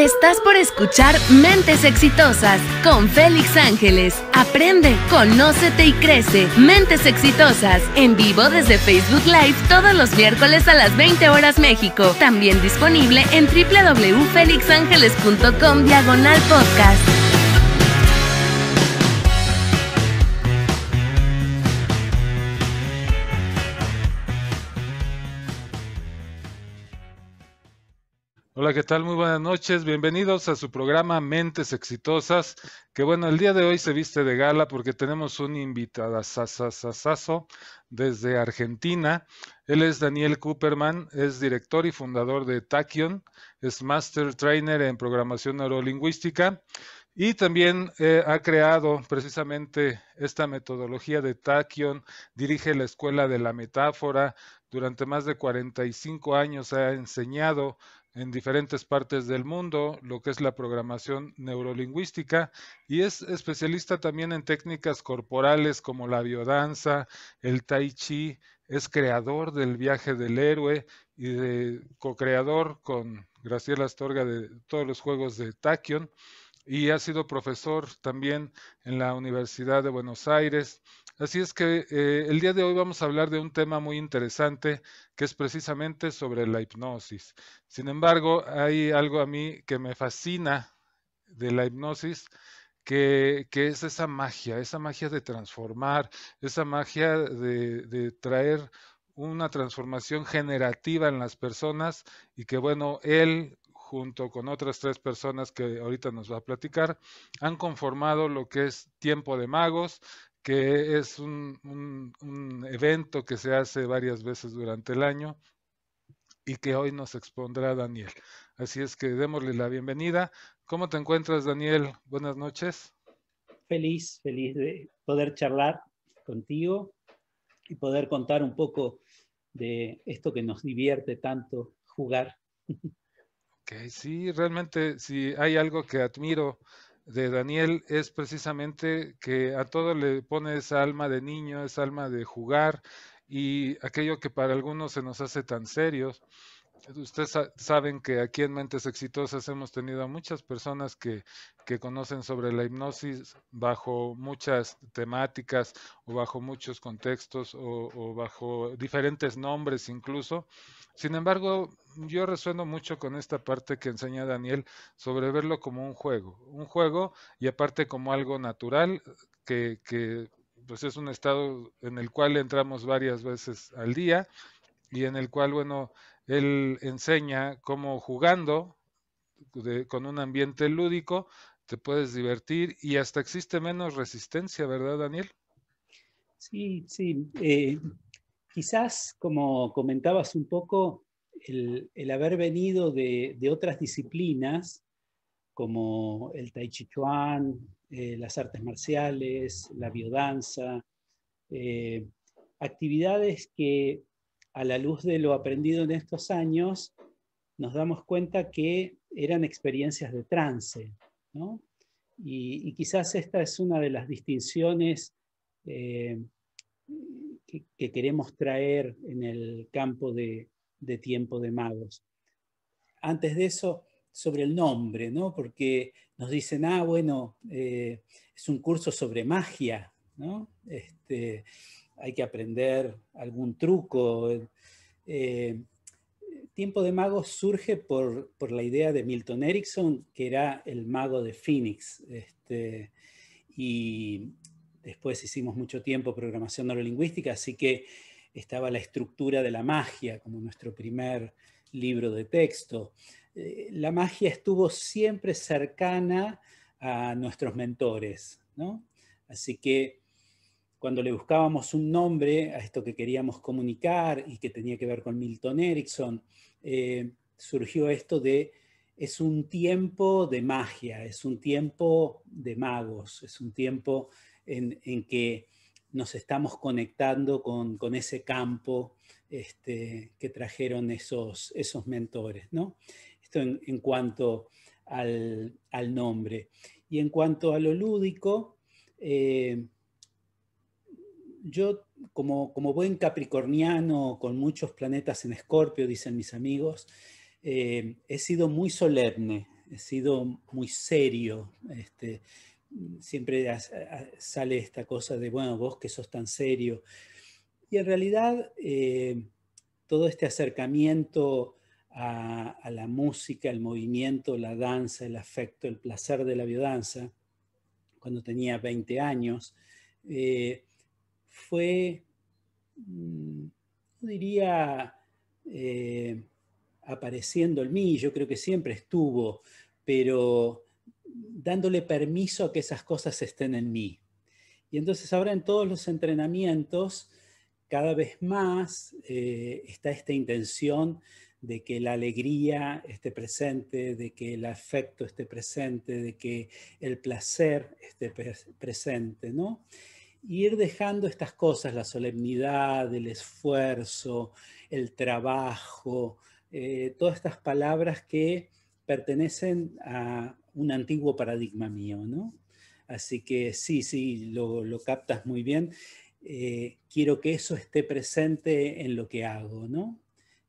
Estás por escuchar Mentes Exitosas con Félix Ángeles. Aprende, conócete y crece. Mentes Exitosas en vivo desde Facebook Live todos los miércoles a las 20 horas México. También disponible en www.felixangeles.com diagonal podcast. ¿qué tal? Muy buenas noches. Bienvenidos a su programa Mentes Exitosas, que bueno, el día de hoy se viste de gala porque tenemos un invitado desde Argentina. Él es Daniel Cooperman, es director y fundador de Tachyon, es Master Trainer en Programación Neurolingüística y también eh, ha creado precisamente esta metodología de Tachyon, dirige la Escuela de la Metáfora, durante más de 45 años ha enseñado en diferentes partes del mundo lo que es la programación neurolingüística y es especialista también en técnicas corporales como la biodanza, el tai chi, es creador del viaje del héroe y de co-creador con Graciela Astorga de todos los juegos de Tachyon y ha sido profesor también en la Universidad de Buenos Aires Así es que eh, el día de hoy vamos a hablar de un tema muy interesante que es precisamente sobre la hipnosis. Sin embargo, hay algo a mí que me fascina de la hipnosis, que, es esa magia, esa magia de transformar, esa magia de, de traer una transformación generativa en las personas y que bueno, él junto con otras tres personas que ahorita nos va a platicar, han conformado lo que es Tiempo de Magos, que es un, evento que se hace varias veces durante el año y que hoy nos expondrá Daniel. Así es que démosle la bienvenida. ¿Cómo te encuentras, Daniel? Buenas noches. Feliz, feliz de poder charlar contigo y poder contar un poco de esto que nos divierte tanto jugar. Ok, sí, realmente si hay algo que admiro de Daniel es precisamente que a todo le pone esa alma de niño, esa alma de jugar y aquello que para algunos se nos hace tan serios, Ustedes saben que aquí en Mentes Exitosas hemos tenido a muchas personas que, conocen sobre la hipnosis bajo muchas temáticas o bajo muchos contextos o, bajo diferentes nombres incluso. Sin embargo, yo resueno mucho con esta parte que enseña Daniel sobre verlo como un juego, un juego y aparte como algo natural que, que pues es un estado en el cual entramos varias veces al día y en el cual, bueno, él enseña cómo jugando con un ambiente lúdico te puedes divertir y hasta existe menos resistencia, ¿verdad, Daniel? Sí, sí. Eh, quizás, como comentabas un poco, el, haber venido de, otras disciplinas, como el tai chi chuan, eh, las artes marciales, la biodanza, eh, actividades que a la luz de lo aprendido en estos años, nos damos cuenta que eran experiencias de trance. Y, quizás esta es una de las distinciones eh, que, queremos traer en el campo de, tiempo de magos. Antes de eso, sobre el nombre, ¿no? porque nos dicen, ah, bueno, eh, es un curso sobre magia. ¿no? Este, hay que aprender algún truco. Eh, tiempo de Magos surge por, la idea de Milton Erickson, que era el mago de Phoenix. Este, y después hicimos mucho tiempo programación neurolingüística, así que estaba la estructura de la magia como nuestro primer libro de texto. Eh, la magia estuvo siempre cercana a nuestros mentores, ¿no? Así que cuando le buscábamos un nombre a esto que queríamos comunicar y que tenía que ver con Milton Erickson, eh, surgió esto de es un tiempo de magia, es un tiempo de magos, es un tiempo en, en que nos estamos conectando con, con ese campo este, que trajeron esos, esos mentores. ¿no? Esto en, cuanto al, al, nombre. Y en cuanto a lo lúdico, eh, yo como, como, buen capricorniano con muchos planetas en escorpio, dicen mis amigos, eh, he sido muy solemne, he sido muy serio. Este, siempre sale esta cosa de, bueno, vos que sos tan serio. Y en realidad eh, todo este acercamiento a, la música, el movimiento, la danza, el afecto, el placer de la biodanza, cuando tenía 20 años, eh, fue, mm, diría, eh, apareciendo en mí, yo creo que siempre estuvo, pero dándole permiso a que esas cosas estén en mí. Y entonces ahora en todos los entrenamientos, cada vez más eh, está esta intención de que la alegría esté presente, de que el afecto esté presente, de que el placer esté presente, ¿no? ir dejando estas cosas, la solemnidad, el esfuerzo, el trabajo, eh, todas estas palabras que pertenecen a un antiguo paradigma mío, ¿no? Así que sí, sí, lo, lo captas muy bien. Eh, quiero que eso esté presente en lo que hago, ¿no?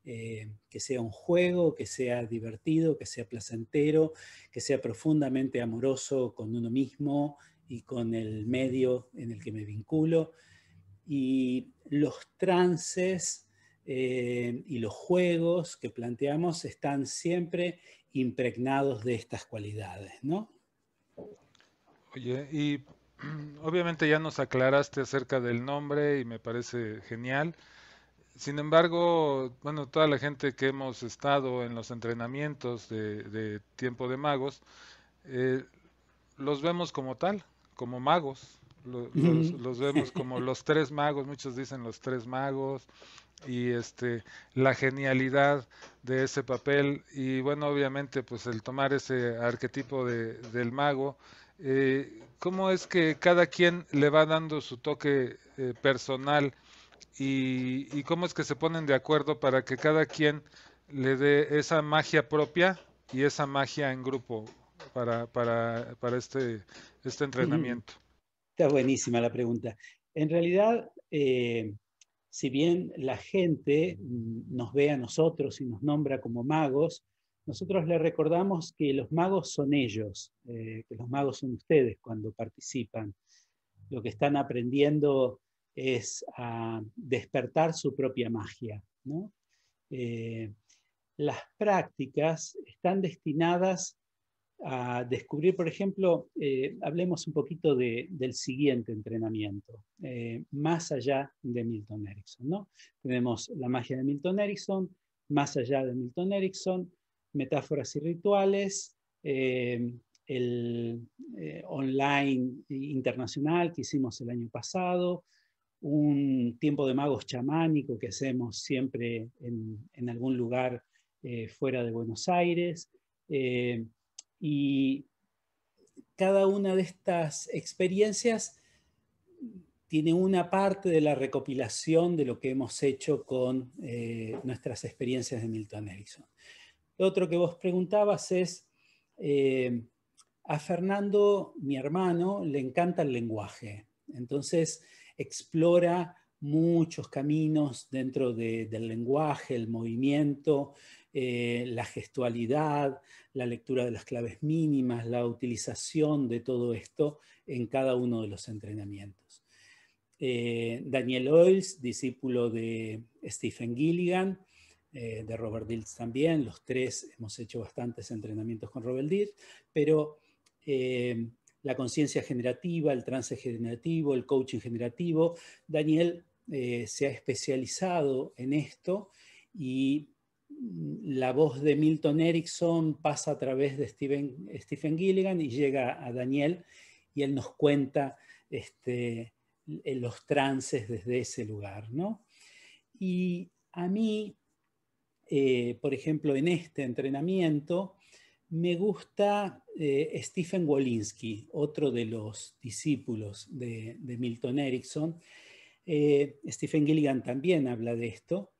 Eh, que sea un juego, que sea divertido, que sea placentero, que sea profundamente amoroso con uno mismo y con el medio en el que me vinculo. Y los trances eh, y los juegos que planteamos están siempre impregnados de estas cualidades, ¿no? Oye, y obviamente ya nos aclaraste acerca del nombre y me parece genial. Sin embargo, bueno, toda la gente que hemos estado en los entrenamientos de, tiempo de magos, eh, los vemos como tal, como magos. Los, vemos como los tres magos, muchos dicen los tres magos, y este la genialidad de ese papel, y bueno, obviamente, pues el tomar ese arquetipo de, del mago, eh, ¿cómo es que cada quien le va dando su toque eh, personal y cómo es que se ponen de acuerdo para que cada quien le dé esa magia propia y esa magia en grupo? para, este, este entrenamiento. Está buenísima la pregunta. En realidad, eh, si bien la gente nos ve a nosotros y nos nombra como magos, nosotros le recordamos que los magos son ellos, eh, que los magos son ustedes cuando participan. Lo que están aprendiendo es a despertar su propia magia. Eh, las prácticas están destinadas a descubrir, por ejemplo, eh, hablemos un poquito del siguiente entrenamiento, eh, más allá de Milton Erickson. ¿no? Tenemos la magia de Milton Erickson, más allá de Milton Erickson, metáforas y rituales, eh, el online internacional que hicimos el año pasado, un tiempo de magos chamánico que hacemos siempre en, en algún lugar fuera de Buenos Aires. Y cada una de estas experiencias tiene una parte de la recopilación de lo que hemos hecho con eh, nuestras experiencias de Milton Edison. Lo otro que vos preguntabas es, eh, a Fernando, mi hermano, le encanta el lenguaje, entonces explora muchos caminos dentro del lenguaje, el movimiento, eh, la gestualidad, la lectura de las claves mínimas, la utilización de todo esto en cada uno de los entrenamientos. Eh, Daniel Oils, discípulo de Stephen Gilligan, eh, de Robert Dills también, los tres hemos hecho bastantes entrenamientos con Robert Dills, pero la conciencia generativa, el trance generativo, el coaching generativo. Daniel eh, se ha especializado en esto y mm, la voz de Milton Erickson pasa a través de Stephen Gilligan y llega a Daniel y él nos cuenta este, eh, los trances desde ese lugar. ¿no? Y a mí, eh, por ejemplo, en este entrenamiento, me gusta Stephen Wolinski, otro de los discípulos de Milton Erickson, eh, Stephen Gilligan también habla de esto,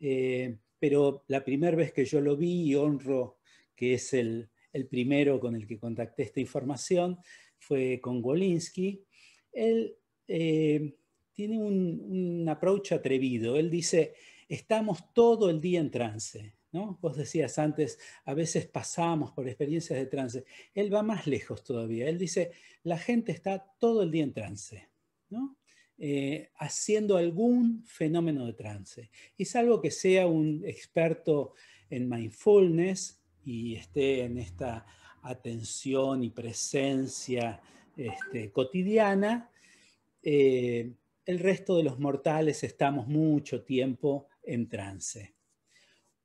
eh, pero la primera vez que yo lo vi y honro que es el, el primero con el que contacté esta información, fue con Golinski. Él eh, tiene un, un, approach atrevido. Él dice, estamos todo el día en trance. ¿no? Vos decías antes, a veces pasamos por experiencias de trance. Él va más lejos todavía. Él dice, la gente está todo el día en trance. ¿no? Eh, haciendo algún fenómeno de trance. Y salvo que sea un experto en mindfulness y esté en esta atención y presencia este, cotidiana, eh, el resto de los mortales estamos mucho tiempo en trance.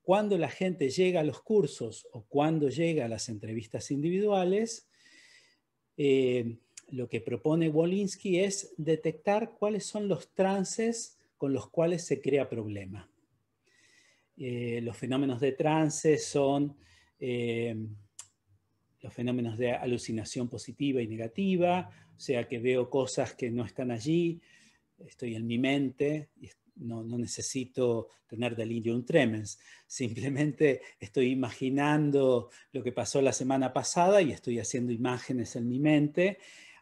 Cuando la gente llega a los cursos o cuando llega a las entrevistas individuales, eh, lo que propone Wolinsky es detectar cuáles son los trances con los cuales se crea problema. Eh, los fenómenos de trance son eh, los fenómenos de alucinación positiva y negativa, o sea que veo cosas que no están allí, estoy en mi mente, no, no necesito tener delirio un tremens, simplemente estoy imaginando lo que pasó la semana pasada y estoy haciendo imágenes en mi mente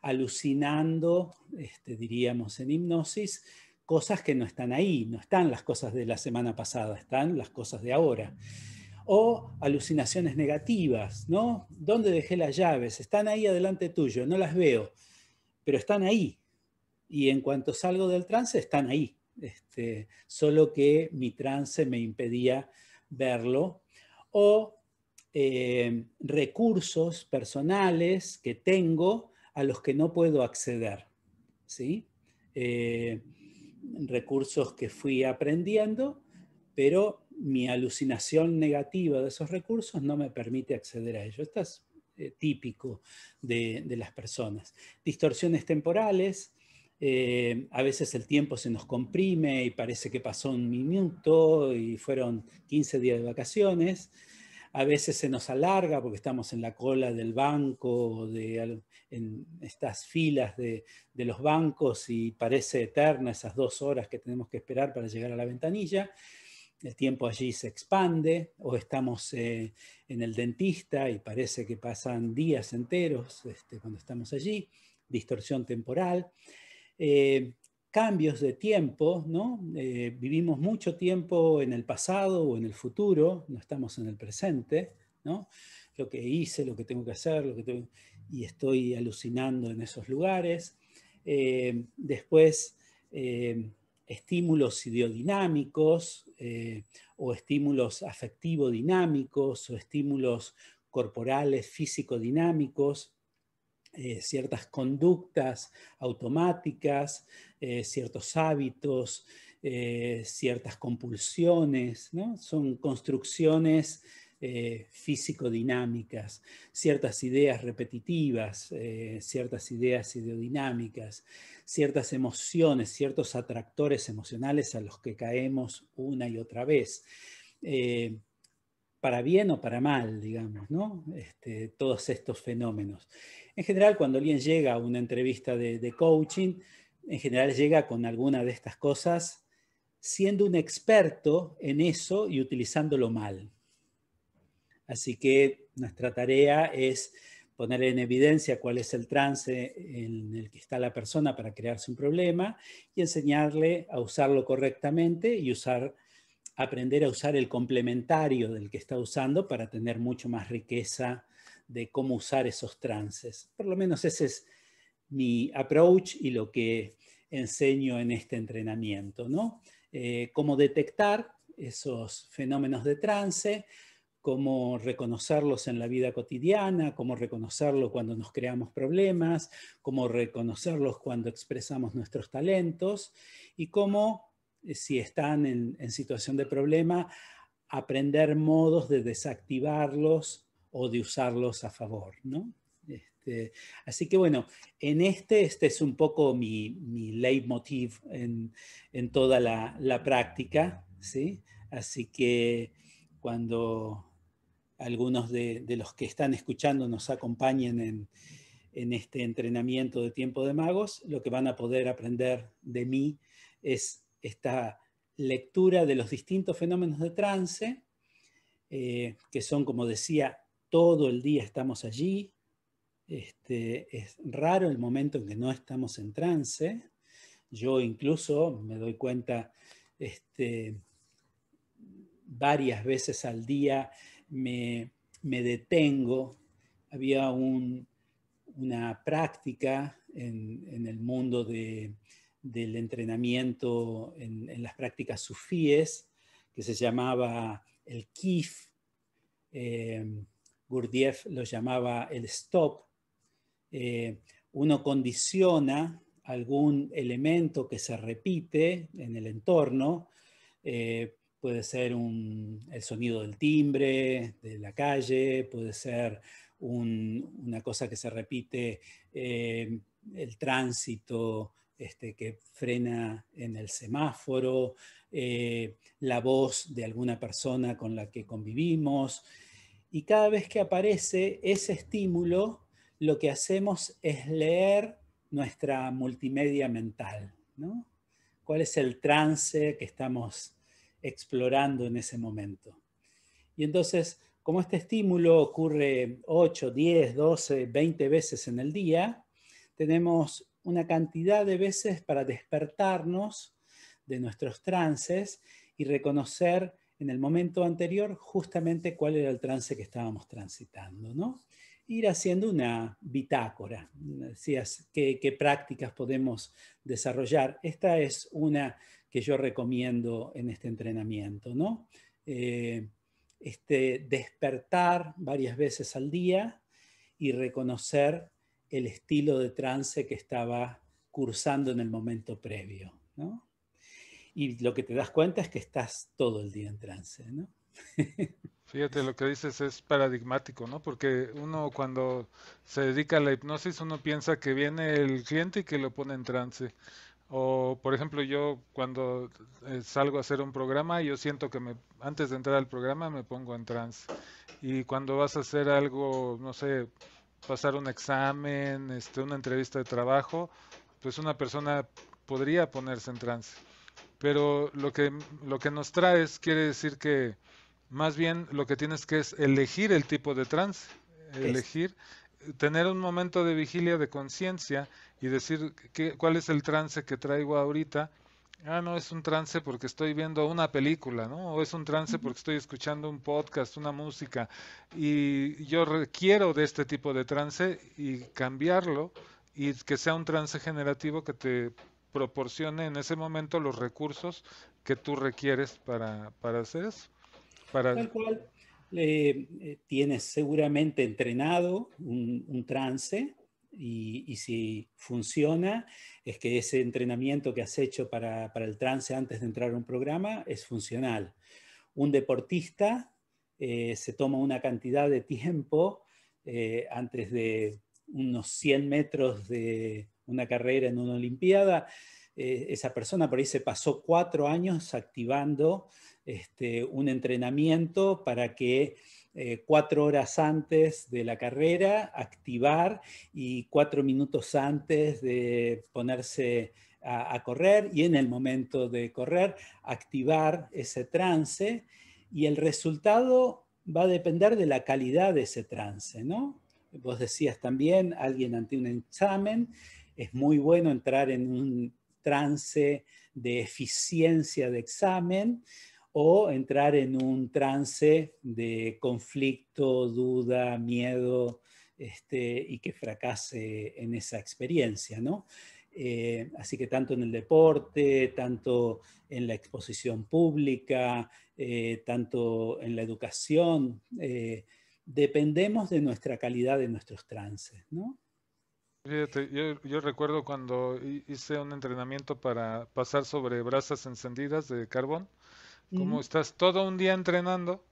alucinando, este, diríamos en hipnosis, cosas que no están ahí, no están las cosas de la semana pasada, están las cosas de ahora. O alucinaciones negativas, ¿no? ¿Dónde dejé las llaves? Están ahí adelante tuyo, no las veo, pero están ahí. Y en cuanto salgo del trance, están ahí. Este, solo que mi trance me impedía verlo. O eh, recursos personales que tengo a los que no puedo acceder. ¿sí? Eh, recursos que fui aprendiendo, pero mi alucinación negativa de esos recursos no me permite acceder a ellos. Esto es eh, típico de, las personas. Distorsiones temporales. Eh, a veces el tiempo se nos comprime y parece que pasó un minuto y fueron 15 días de vacaciones a veces se nos alarga porque estamos en la cola del banco, de, en estas filas de, los bancos y parece eterna esas dos horas que tenemos que esperar para llegar a la ventanilla. El tiempo allí se expande o estamos eh, en el dentista y parece que pasan días enteros este, cuando estamos allí, distorsión temporal. Eh, cambios de tiempo, ¿no? Eh, vivimos mucho tiempo en el pasado o en el futuro, no estamos en el presente, ¿no? Lo que hice, lo que tengo que hacer, y estoy alucinando en esos lugares. Eh, después, eh, estímulos ideodinámicos o estímulos afectivo-dinámicos o estímulos corporales, físico-dinámicos, eh, ciertas conductas automáticas, eh, ciertos hábitos, eh, ciertas compulsiones, son construcciones físico-dinámicas, ciertas ideas repetitivas, ciertas ideas ideodinámicas, ciertas emociones, ciertos atractores emocionales a los que caemos una y otra vez para bien o para mal, digamos, ¿no? Este, todos estos fenómenos. En general, cuando alguien llega a una entrevista de, coaching, en general llega con alguna de estas cosas, siendo un experto en eso y utilizándolo mal. Así que nuestra tarea es poner en evidencia cuál es el trance en el que está la persona para crearse un problema y enseñarle a usarlo correctamente y usar aprender a usar el complementario del que está usando para tener mucho más riqueza de cómo usar esos trances. Por lo menos ese es mi approach y lo que enseño en este entrenamiento, ¿no? Eh, cómo detectar esos fenómenos de trance, cómo reconocerlos en la vida cotidiana, cómo reconocerlos cuando nos creamos problemas, cómo reconocerlos cuando expresamos nuestros talentos y cómo eh, si están en, situación de problema, aprender modos de desactivarlos o de usarlos a favor, ¿no? Este, así que bueno, en este, este es un poco mi, mi leitmotiv en, toda la, práctica, ¿sí? Así que cuando algunos de, los que están escuchando nos acompañen en, este entrenamiento de tiempo de magos, lo que van a poder aprender de mí es esta lectura de los distintos fenómenos de trance, eh, que son, como decía, todo el día estamos allí. Este, es raro el momento en que no estamos en trance. Yo incluso me doy cuenta este, varias veces al día, me, detengo. Había una práctica en el mundo de, del entrenamiento en, las prácticas sufíes, que se llamaba el KIF, eh, Gurdjieff lo llamaba el STOP. Eh, uno condiciona algún elemento que se repite en el entorno, eh, puede ser el sonido del timbre, de la calle, puede ser una cosa que se repite, em, el tránsito, este, que frena en el semáforo, eh, la voz de alguna persona con la que convivimos. Y cada vez que aparece ese estímulo, lo que hacemos es leer nuestra multimedia mental. ¿no? ¿Cuál es el trance que estamos explorando en ese momento? Y entonces, como este estímulo ocurre 8, 10, 12, 20 veces en el día, tenemos una cantidad de veces para despertarnos de nuestros trances y reconocer en el momento anterior justamente cuál era el trance que estábamos transitando, ¿no? Ir haciendo una bitácora, decías qué, prácticas podemos desarrollar. Esta es una que yo recomiendo en este entrenamiento, ¿no? Eh, este, despertar varias veces al día y reconocer el estilo de trance que estaba cursando en el momento previo. ¿no? Y lo que te das cuenta es que estás todo el día en trance. ¿no? Fíjate, lo que dices es paradigmático, ¿no? Porque uno cuando se dedica a la hipnosis, uno piensa que viene el cliente y que lo pone en trance. O, por ejemplo, yo cuando eh, salgo a hacer un programa, yo siento que me, antes de entrar al programa me pongo en trance. Y cuando vas a hacer algo, no sé, pasar un examen, este, una entrevista de trabajo, pues una persona podría ponerse en trance. Pero lo que, lo que nos traes quiere decir que más bien lo que tienes que es elegir el tipo de trance, elegir, tener un momento de vigilia de conciencia y decir qué cuál es el trance que traigo ahorita ah, no, es un trance porque estoy viendo una película, ¿no? O es un trance porque estoy escuchando un podcast, una música, y yo requiero de este tipo de trance y cambiarlo y que sea un trance generativo que te proporcione en ese momento los recursos que tú requieres para, hacer eso. Para... Tal cual, eh, eh, tienes seguramente entrenado un, un trance, y, si funciona, es que ese entrenamiento que has hecho para, el trance antes de entrar a un programa es funcional. Un deportista eh, se toma una cantidad de tiempo eh, antes de unos 100 metros de una carrera en una Olimpiada. Eh, esa persona por ahí se pasó cuatro años activando este, un entrenamiento para que eh, cuatro horas antes de la carrera, activar y cuatro minutos antes de ponerse a, a correr y en el momento de correr, activar ese trance y el resultado va a depender de la calidad de ese trance, ¿no? Vos decías también, alguien ante un examen, es muy bueno entrar en un trance de eficiencia de examen, o entrar en un trance de conflicto, duda, miedo, este, y que fracase en esa experiencia, ¿no? Eh, así que tanto en el deporte, tanto en la exposición pública, eh, tanto en la educación, eh, dependemos de nuestra calidad de nuestros trances, ¿no? Fíjate, yo, recuerdo cuando hice un entrenamiento para pasar sobre brasas encendidas de carbón, como estás todo un día entrenando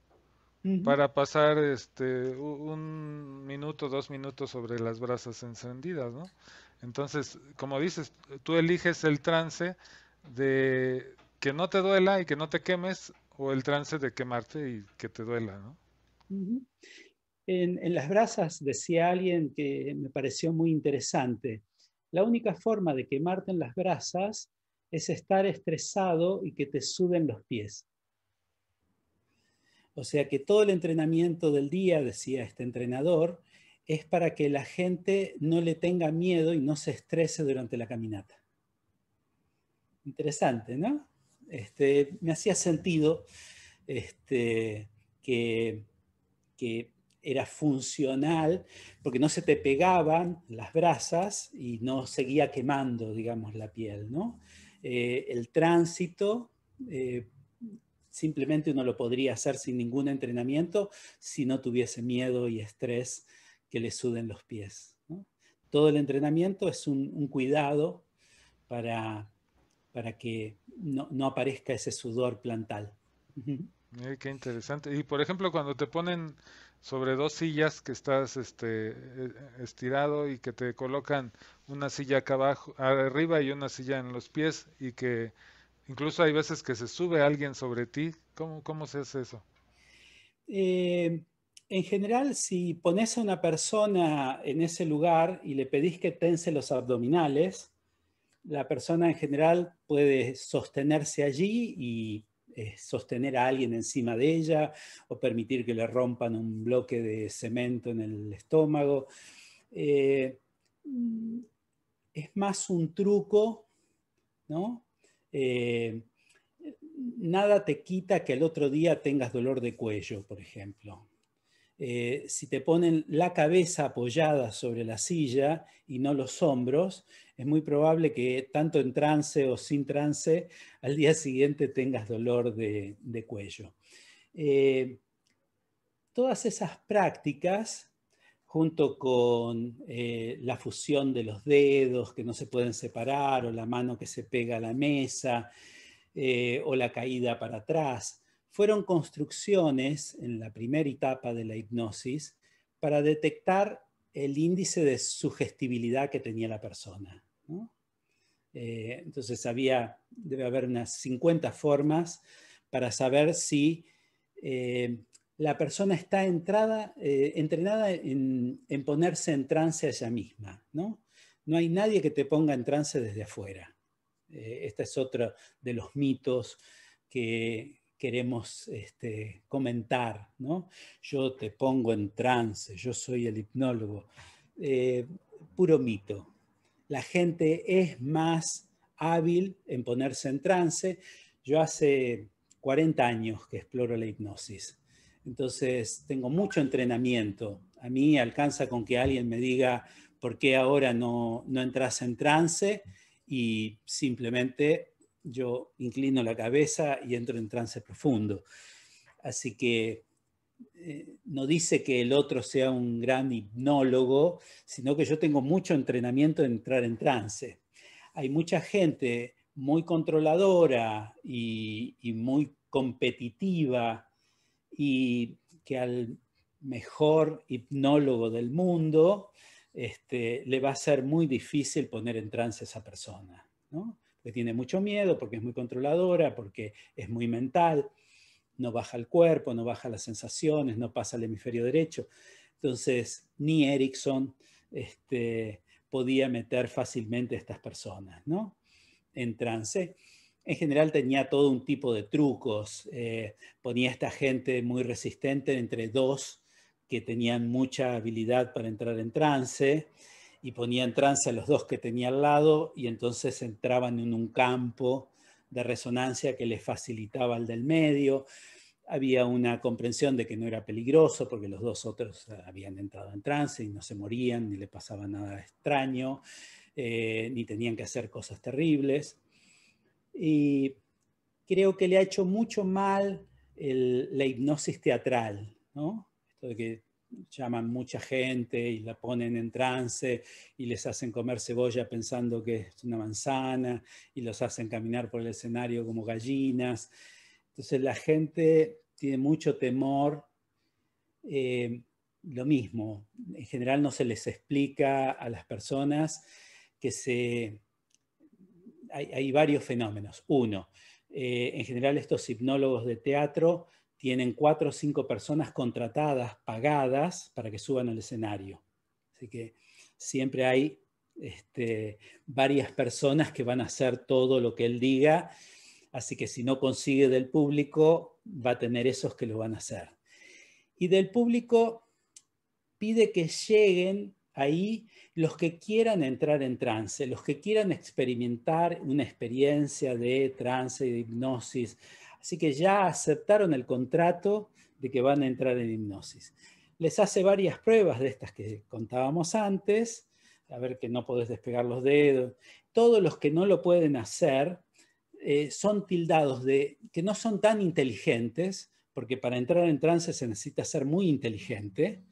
para pasar este, un minuto, dos minutos sobre las brasas encendidas, ¿no? Entonces, como dices, tú eliges el trance de que no te duela y que no te quemes o el trance de quemarte y que te duela, ¿no? en las brasas decía alguien que me pareció muy interesante. La única forma de quemarte en las brasas es estar estresado y que te suben los pies. O sea que todo el entrenamiento del día, decía este entrenador, es para que la gente no le tenga miedo y no se estrese durante la caminata. Interesante, ¿no? Este, me hacía sentido este, que, que era funcional porque no se te pegaban las brasas y no seguía quemando, digamos, la piel. ¿no? Eh, el tránsito eh, simplemente uno lo podría hacer sin ningún entrenamiento si no tuviese miedo y estrés que le suden los pies. Todo el entrenamiento es un, cuidado para, para que no, aparezca ese sudor plantal. qué interesante. Y por ejemplo, cuando te ponen sobre dos sillas que estás este, eh, estirado y que te colocan una silla acá abajo, arriba y una silla en los pies y que incluso hay veces que se sube alguien sobre ti. ¿Cómo, cómo se hace eso? Eh, en general, si pones a una persona en ese lugar y le pedís que tense los abdominales, la persona en general puede sostenerse allí y eh, sostener a alguien encima de ella o permitir que le rompan un bloque de cemento en el estómago. Eh, mm, es más un truco, ¿no? Eh, nada te quita que el otro día tengas dolor de cuello, por ejemplo. Eh, si te ponen la cabeza apoyada sobre la silla y no los hombros, es muy probable que tanto en trance o sin trance, al día siguiente tengas dolor de, cuello. Eh, todas esas prácticas, junto con eh, la fusión de los dedos que no se pueden separar, o la mano que se pega a la mesa, o la caída para atrás, fueron construcciones en la primera etapa de la hipnosis para detectar el índice de sugestibilidad que tenía la persona. Eh, entonces había, debe haber unas 50 formas para saber si eh, la persona está eh, entrenada en, ponerse en trance a ella misma. ¿no? no hay nadie que te ponga en trance desde afuera. este es otro de los mitos que, queremos este, comentar, ¿no? Yo te pongo en trance, yo soy el hipnólogo. Eh, puro mito. La gente es más hábil en ponerse en trance. Yo hace 40 años que exploro la hipnosis, entonces tengo mucho entrenamiento. A mí alcanza con que alguien me diga por qué ahora no, no entras en trance y simplemente yo inclino la cabeza y entro en trance profundo. Así que eh, no dice que el otro sea un gran hipnólogo, sino que yo tengo mucho entrenamiento en entrar en trance. Hay mucha gente muy controladora y, muy competitiva y que al mejor hipnólogo del mundo este, le va a ser muy difícil poner en trance a esa persona. ¿no? le tiene mucho miedo, porque es muy controladora, porque es muy mental, no baja el cuerpo, no baja las sensaciones, no pasa al hemisferio derecho. Entonces, ni Erickson este, podía meter fácilmente a estas personas ¿no? en trance. En general tenía todo un tipo de trucos. Eh, ponía a esta gente muy resistente entre dos que tenían mucha habilidad para entrar en trance y ponía en trance a los dos que tenía al lado y entonces entraban en un campo de resonancia que les facilitaba el del medio. Había una comprensión de que no era peligroso porque los dos otros eh, habían entrado en trance y no se morían, ni le pasaba nada extraño, eh, ni tenían que hacer cosas terribles. Y creo que le ha hecho mucho mal la hipnosis teatral, ¿no? Esto de que llaman mucha gente y la ponen en trance y les hacen comer cebolla pensando que es una manzana y los hacen caminar por el escenario como gallinas. Entonces la gente tiene mucho temor. Eh, lo mismo, en general no se les explica a las personas que Hay, varios fenómenos. Uno, eh, en general estos hipnólogos de teatro tienen cuatro o cinco personas contratadas, pagadas, para que suban al escenario. Así que siempre hay este, varias personas que van a hacer todo lo que él diga, así que si no consigue del público, va a tener esos que lo van a hacer. Y del público pide que lleguen ahí los que quieran entrar en trance, los que quieran experimentar una experiencia de trance, de hipnosis, Así que ya aceptaron el contrato de que van a entrar en hipnosis. Les hace varias pruebas de estas que contábamos antes, a ver que no podés despegar los dedos. Todos los que no lo pueden hacer eh, son tildados de que no son tan inteligentes, porque para entrar en trance se necesita ser muy inteligente.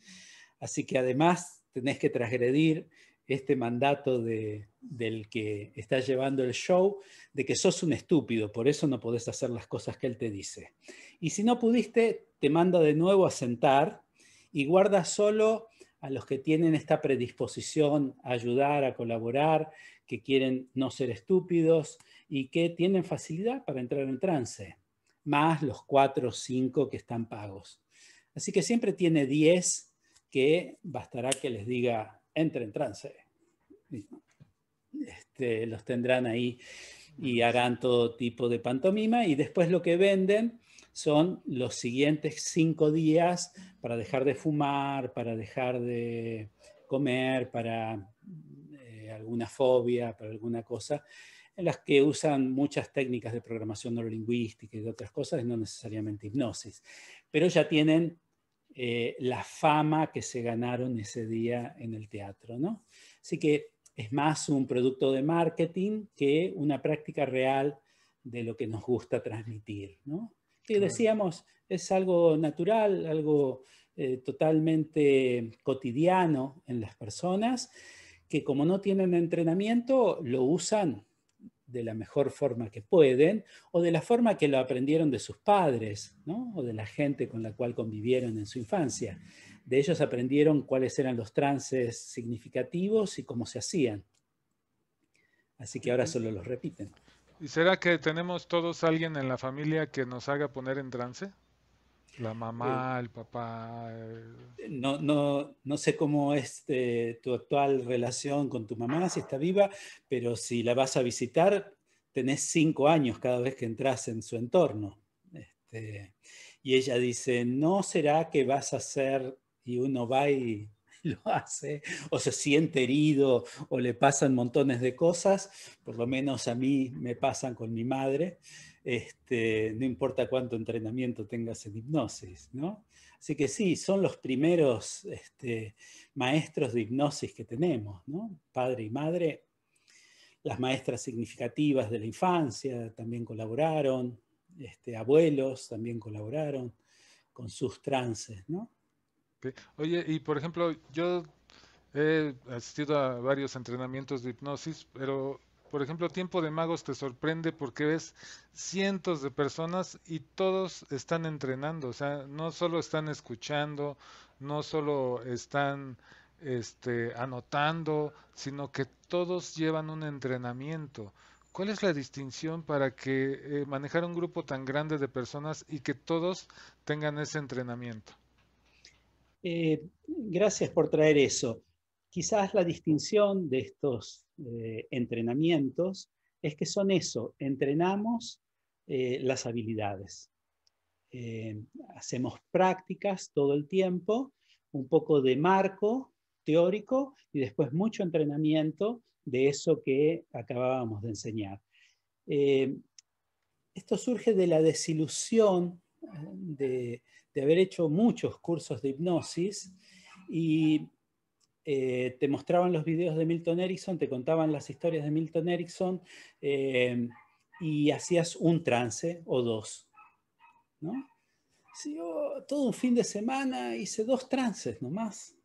Así que además tenés que transgredir este mandato del que está llevando el show, de que sos un estúpido, por eso no podés hacer las cosas que él te dice. Y si no pudiste, te manda de nuevo a sentar y guarda solo a los que tienen esta predisposición a ayudar, a colaborar, que quieren no ser estúpidos y que tienen facilidad para entrar en trance, más los cuatro o cinco que están pagos. Así que siempre tiene diez que bastará que les diga, entre en trance. Este, los tendrán ahí y harán todo tipo de pantomima y después lo que venden son los siguientes cinco días para dejar de fumar, para dejar de comer, para eh, alguna fobia, para alguna cosa, en las que usan muchas técnicas de programación neurolingüística y de otras cosas, no necesariamente hipnosis, pero ya tienen eh, la fama que se ganaron ese día en el teatro, ¿no? Así que es más un producto de marketing que una práctica real de lo que nos gusta transmitir. ¿no? Que decíamos, es algo natural, algo eh, totalmente cotidiano en las personas, que como no tienen entrenamiento, lo usan de la mejor forma que pueden o de la forma que lo aprendieron de sus padres ¿no? o de la gente con la cual convivieron en su infancia. De ellos aprendieron cuáles eran los trances significativos y cómo se hacían. Así que ahora solo los repiten. ¿Y será que tenemos todos alguien en la familia que nos haga poner en trance? La mamá, eh, el papá. No, no, no sé cómo es eh, tu actual relación con tu mamá, si está viva, pero si la vas a visitar, tenés cinco años cada vez que entras en su entorno. Este, y ella dice, ¿no será que vas a ser y uno va y lo hace, o se siente herido, o le pasan montones de cosas, por lo menos a mí me pasan con mi madre, este, no importa cuánto entrenamiento tengas en hipnosis, ¿no? Así que sí, son los primeros este, maestros de hipnosis que tenemos, ¿no? Padre y madre, las maestras significativas de la infancia también colaboraron, este, abuelos también colaboraron con sus trances, ¿no? Oye, y por ejemplo, yo he asistido a varios entrenamientos de hipnosis, pero por ejemplo, Tiempo de Magos te sorprende porque ves cientos de personas y todos están entrenando, o sea, no solo están escuchando, no solo están este, anotando, sino que todos llevan un entrenamiento. ¿Cuál es la distinción para que eh, manejar un grupo tan grande de personas y que todos tengan ese entrenamiento? Eh, gracias por traer eso. Quizás la distinción de estos eh, entrenamientos es que son eso, entrenamos eh, las habilidades. hacemos prácticas todo el tiempo, un poco de marco teórico y después mucho entrenamiento de eso que acabábamos de enseñar. esto surge de la desilusión de, de haber hecho muchos cursos de hipnosis y eh, te mostraban los videos de Milton Erickson, te contaban las historias de Milton Erickson eh, y hacías un trance o dos. Si yo todo un fin de semana hice dos trances nomás.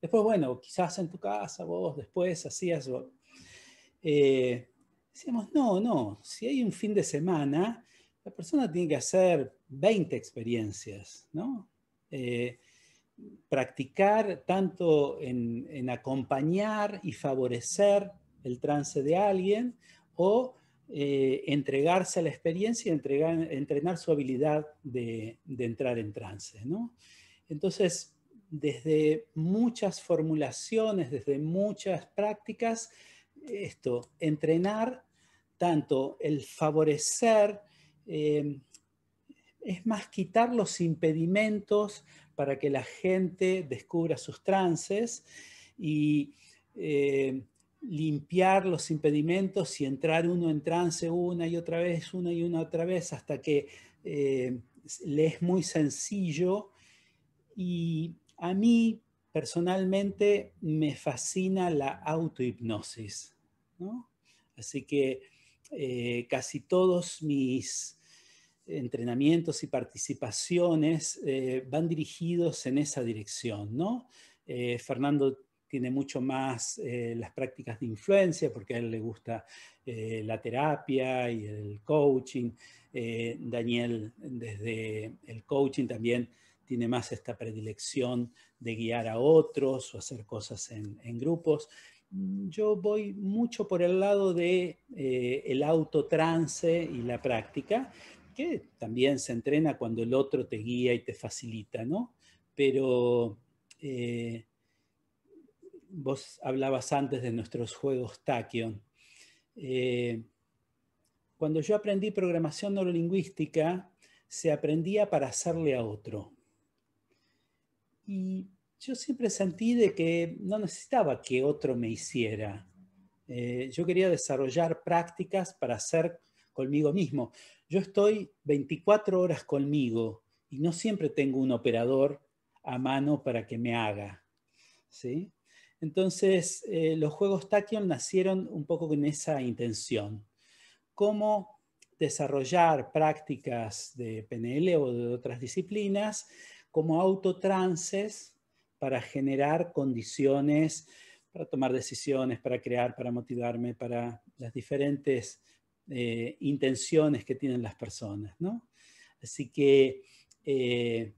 Después, bueno, quizás en tu casa vos después hacías... Eh, decíamos, no, no, si hay un fin de semana, la persona tiene que hacer 20 experiencias, ¿no? Eh, practicar tanto en, acompañar y favorecer el trance de alguien o eh, entregarse a la experiencia y entrenar su habilidad de, de entrar en trance. ¿no? Entonces, desde muchas formulaciones, desde muchas prácticas, esto, entrenar tanto el favorecer, Em, es más quitar los impedimentos para que la gente descubra sus trances y em, limpiar los impedimentos y entrar uno en trance una y otra vez, una y una otra vez, hasta que em, le es muy sencillo. Y a mí personalmente me fascina la autohipnosis. ¿no? Así que eh, casi todos mis entrenamientos y participaciones eh, van dirigidos en esa dirección, ¿no? Eh, Fernando tiene mucho más las prácticas de influencia porque a él le gusta la terapia y el coaching. Daniel, desde el coaching también tiene más esta predilección de guiar a otros o hacer cosas en grupos. Mm, yo voy mucho por el lado de eh, el autotrance y la práctica, que también se entrena cuando el otro te guía y te facilita, ¿no? Pero eh, vos hablabas antes de nuestros juegos Tachyon. Eh, cuando yo aprendí programación neurolingüística, se aprendía para hacerle a otro. Y yo siempre sentí de que no necesitaba que otro me hiciera. Eh, yo quería desarrollar prácticas para hacer conmigo mismo. Yo estoy 24 horas conmigo y no siempre tengo un operador a mano para que me haga. ¿sí? Entonces, eh, los juegos Tachyon nacieron un poco con esa intención. ¿Cómo desarrollar prácticas de PNL o de otras disciplinas como autotrances para generar condiciones, para tomar decisiones, para crear, para motivarme, para las diferentes eh, intenciones que tienen las personas. ¿no? Así que eh,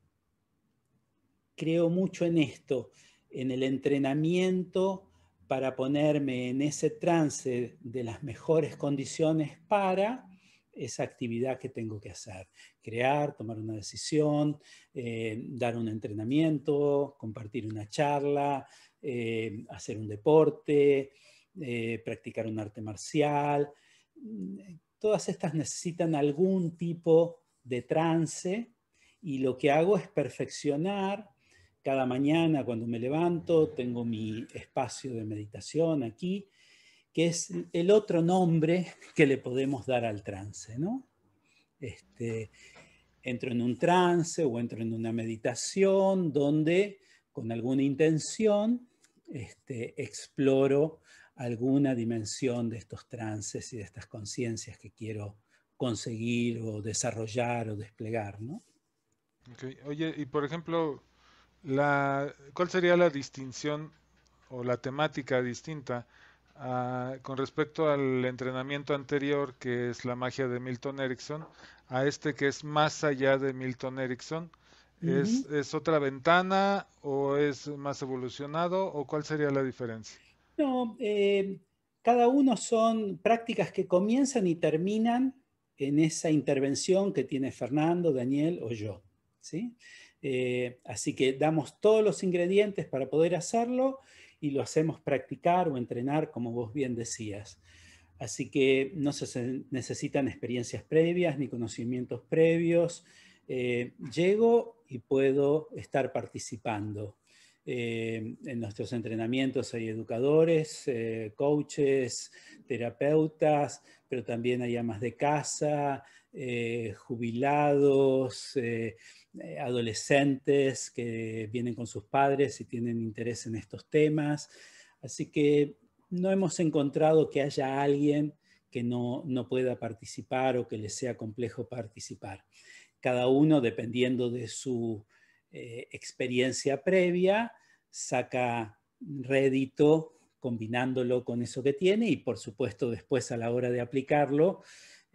creo mucho en esto, en el entrenamiento para ponerme en ese trance de las mejores condiciones para esa actividad que tengo que hacer. Crear, tomar una decisión, eh, dar un entrenamiento, compartir una charla, eh, hacer un deporte, eh, practicar un arte marcial. Mm, todas estas necesitan algún tipo de trance y lo que hago es perfeccionar. Cada mañana cuando me levanto tengo mi espacio de meditación aquí que es el otro nombre que le podemos dar al trance, ¿no? Este, entro en un trance o entro en una meditación donde con alguna intención este, exploro alguna dimensión de estos trances y de estas conciencias que quiero conseguir o desarrollar o desplegar, ¿no? Oye, y por ejemplo, ¿cuál sería la distinción o la temática distinta con respecto al entrenamiento anterior, que es la magia de Milton Erickson, a este que es más allá de Milton Erickson, ¿es, otra ventana o es más evolucionado o cuál sería la diferencia? No, eh, cada uno son prácticas que comienzan y terminan en esa intervención que tiene Fernando, Daniel o yo. ¿sí? Eh, así que damos todos los ingredientes para poder hacerlo y lo hacemos practicar o entrenar, como vos bien decías. Así que no se necesitan experiencias previas ni conocimientos previos. Eh, llego y puedo estar participando. Eh, en nuestros entrenamientos hay educadores, eh, coaches, terapeutas, pero también hay amas de casa, eh, jubilados, eh, eh, adolescentes que vienen con sus padres y tienen interés en estos temas. Así que no hemos encontrado que haya alguien que no, pueda participar o que le sea complejo participar. Cada uno, dependiendo de su experiencia previa, saca rédito combinándolo con eso que tiene y por supuesto después a la hora de aplicarlo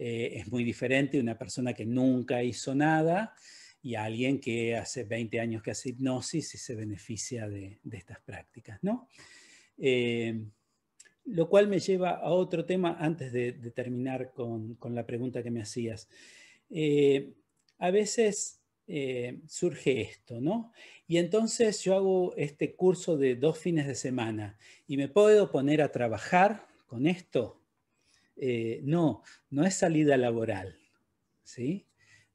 eh, es muy diferente una persona que nunca hizo nada y alguien que hace 20 años que hace hipnosis y se beneficia de, estas prácticas, ¿no? Eh, lo cual me lleva a otro tema antes de, terminar con, la pregunta que me hacías. Eh, a veces surge esto, ¿no? Y entonces yo hago este curso de dos fines de semana y me puedo poner a trabajar con esto. Eh, no, no es salida laboral, ¿sí?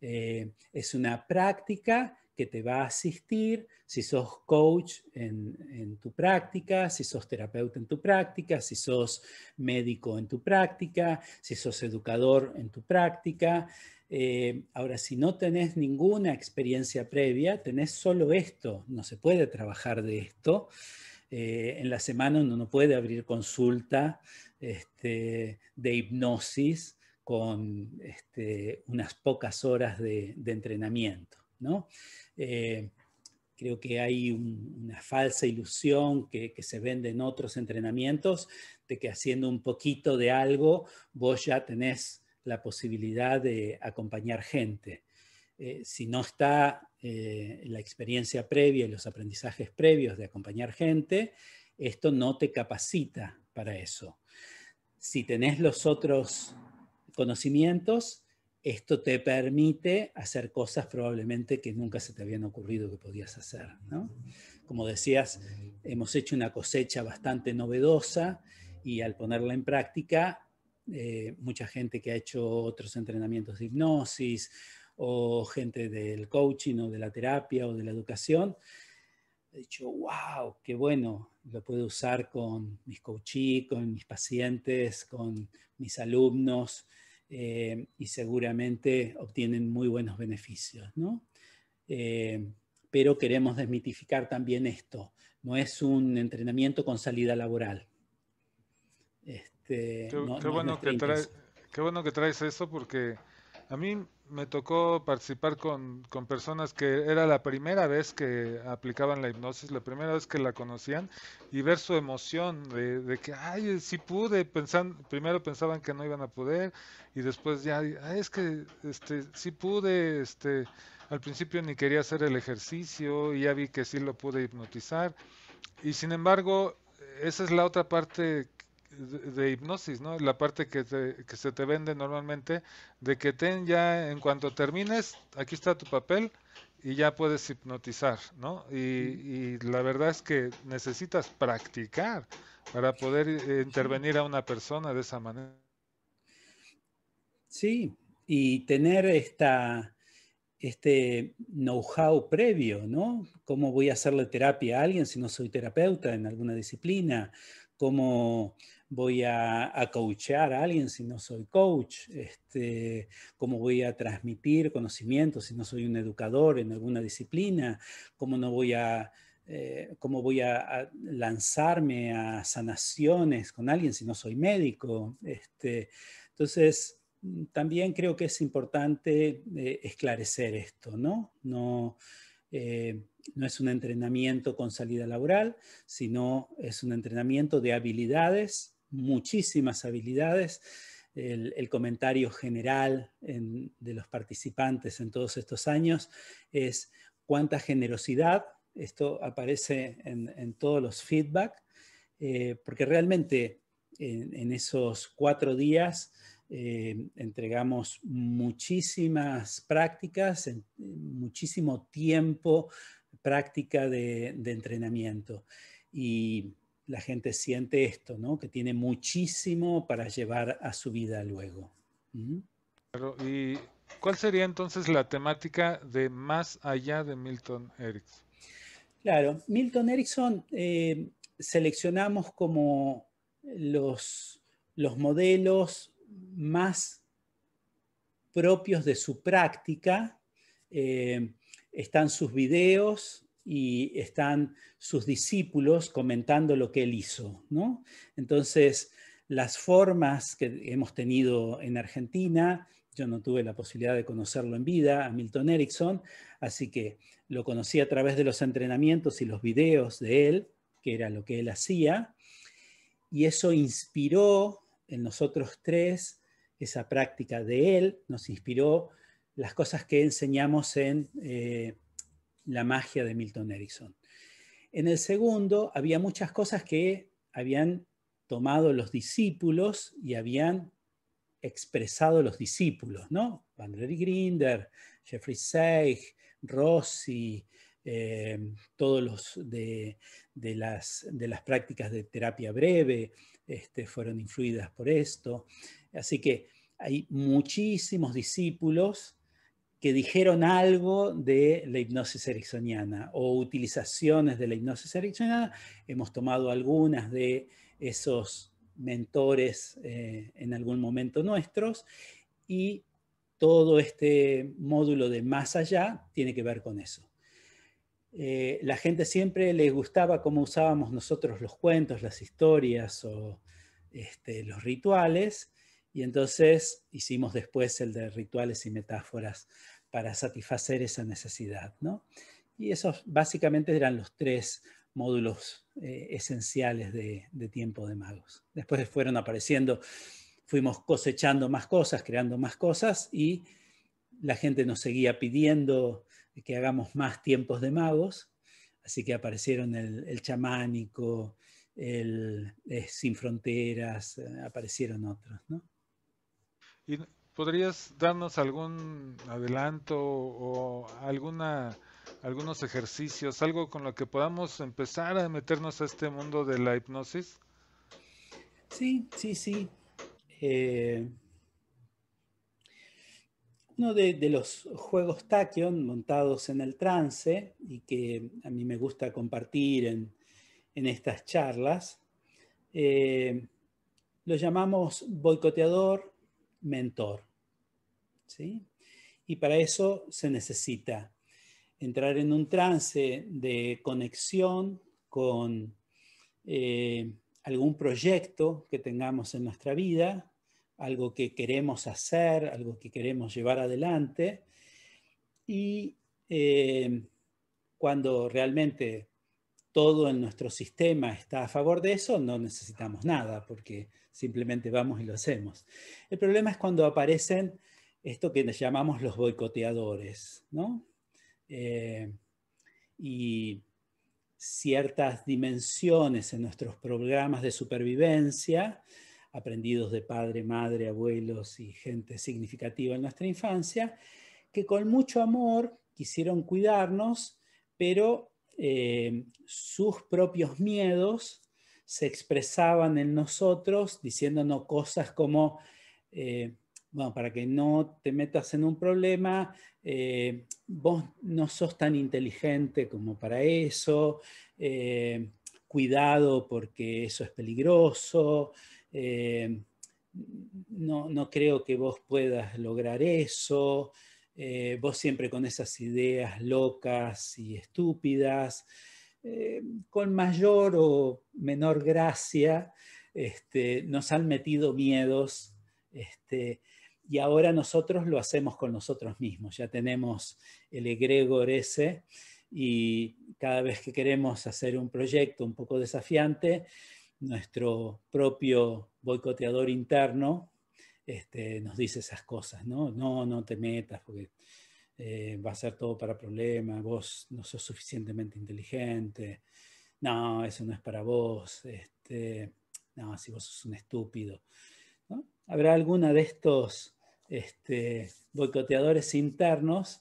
Eh, es una práctica que te va a asistir si sos coach en, tu práctica, si sos terapeuta en tu práctica, si sos médico en tu práctica, si sos educador en tu práctica. Eh, ahora, si no tenés ninguna experiencia previa, tenés solo esto, no se puede trabajar de esto. en la semana uno no puede abrir consulta este, de hipnosis con este, unas pocas horas de, entrenamiento. Eh, creo que hay una falsa ilusión que, se vende en otros entrenamientos de que haciendo un poquito de algo vos ya tenés la posibilidad de acompañar gente. Eh, si no está eh, la experiencia previa y los aprendizajes previos de acompañar gente, esto no te capacita para eso si tenés los otros conocimientos, esto te permite hacer cosas probablemente que nunca se te habían ocurrido que podías hacer. Como decías, hemos hecho una cosecha bastante novedosa y al ponerla en práctica, eh, mucha gente que ha hecho otros entrenamientos de hipnosis o gente del coaching o de la terapia o de la educación, he dicho, wow, qué bueno, lo puedo usar con mis coachees, con mis pacientes, con mis alumnos eh, y seguramente obtienen muy buenos beneficios, ¿no? Eh, pero queremos desmitificar también esto. No es un entrenamiento con salida laboral. Este, qué, bueno que traes, qué, bueno que traes eso porque a mí me tocó participar con, personas que era la primera vez que aplicaban la hipnosis, la primera vez que la conocían y ver su emoción de, que, ay, sí pude, pensan, primero pensaban que no iban a poder y después ya, ay, es que este, sí pude, este, al principio ni quería hacer el ejercicio y ya vi que sí lo pude hipnotizar y sin embargo, esa es la otra parte de, hipnosis, ¿no? La parte que, se te vende normalmente, de que ten ya, en cuanto termines, aquí está tu papel y ya puedes hipnotizar, ¿no? Y, la verdad es que necesitas practicar para poder eh, intervenir a una persona de esa manera. Sí, y tener esta, este know-how previo, ¿no? ¿Cómo voy a hacerle terapia a alguien si no soy terapeuta en alguna disciplina? ¿Cómo voy a, a coachear a alguien si no soy coach, este, cómo voy a transmitir conocimientos si no soy un educador en alguna disciplina, cómo no voy a eh, cómo voy a, lanzarme a sanaciones con alguien si no soy médico. Este, entonces, también creo que es importante eh, esclarecer esto, ¿no? No, eh, no es un entrenamiento con salida laboral, sino es un entrenamiento de habilidades muchísimas habilidades. El, comentario general de los participantes en todos estos años es cuánta generosidad, esto aparece en, todos los feedback, eh, porque realmente en, esos cuatro días eh, entregamos muchísimas prácticas, muchísimo tiempo práctica de, de entrenamiento. Y la gente siente esto, ¿no? Que tiene muchísimo para llevar a su vida luego. Claro, ¿y cuál sería entonces la temática de más allá de Milton Erickson? Claro, Milton Erickson eh, seleccionamos como los, modelos más propios de su práctica. Eh, están sus videos, y están sus discípulos comentando lo que él hizo. ¿no? Entonces, las formas que hemos tenido en Argentina, yo no tuve la posibilidad de conocerlo en vida, a Milton Erickson, así que lo conocí a través de los entrenamientos y los videos de él, que era lo que él hacía, y eso inspiró en nosotros tres esa práctica de él, nos inspiró las cosas que enseñamos en... Eh, la magia de Milton Erickson. En el segundo había muchas cosas que habían tomado los discípulos y habían expresado los discípulos, ¿no? der Grinder, Jeffrey Seich, Rossi, eh, todos los de, las, de, las, prácticas de terapia breve este, fueron influidas por esto. Así que hay muchísimos discípulos que dijeron algo de la hipnosis ericksoniana o utilizaciones de la hipnosis ericksoniana. Hemos tomado algunas de esos mentores eh, en algún momento nuestros y todo este módulo de más allá tiene que ver con eso. Eh, la gente siempre le gustaba cómo usábamos nosotros los cuentos, las historias o este, los rituales, y entonces hicimos después el de rituales y metáforas para satisfacer esa necesidad. ¿no? Y esos básicamente eran los tres módulos eh, esenciales de, tiempo de magos. Después fueron apareciendo, fuimos cosechando más cosas, creando más cosas y la gente nos seguía pidiendo que hagamos más tiempos de magos, así que aparecieron el, chamánico, el eh, Sin Fronteras, eh, aparecieron otros. ¿no? ¿Podrías darnos algún adelanto o alguna algunos ejercicios, algo con lo que podamos empezar a meternos a este mundo de la hipnosis? Sí, sí, sí. Eh, uno de, los juegos Tachyon montados en el trance y que a mí me gusta compartir en, estas charlas, eh, lo llamamos boicoteador, mentor. ¿sí? Y para eso se necesita entrar en un trance de conexión con eh, algún proyecto que tengamos en nuestra vida, algo que queremos hacer, algo que queremos llevar adelante. Y eh, cuando realmente todo en nuestro sistema está a favor de eso, no necesitamos nada, porque simplemente vamos y lo hacemos. El problema es cuando aparecen esto que llamamos los boicoteadores, ¿no? Eh, y ciertas dimensiones en nuestros programas de supervivencia, aprendidos de padre, madre, abuelos y gente significativa en nuestra infancia, que con mucho amor quisieron cuidarnos, pero eh, sus propios miedos se expresaban en nosotros diciéndonos cosas como, eh, para que no te metas en un problema, eh, vos no sos tan inteligente como para eso, cuidado porque eso es peligroso, no, no creo que vos puedas lograr eso. Eh, vos siempre con esas ideas locas y estúpidas, eh, con mayor o menor gracia, este, nos han metido miedos este, y ahora nosotros lo hacemos con nosotros mismos. Ya tenemos el egregor ese y cada vez que queremos hacer un proyecto un poco desafiante, nuestro propio boicoteador interno este, nos dice esas cosas, ¿no? No, no te metas porque eh, va a ser todo para problemas, vos no sos suficientemente inteligente, no, eso no es para vos, este, no, si vos sos un estúpido. Habrá alguna de estos este, boicoteadores internos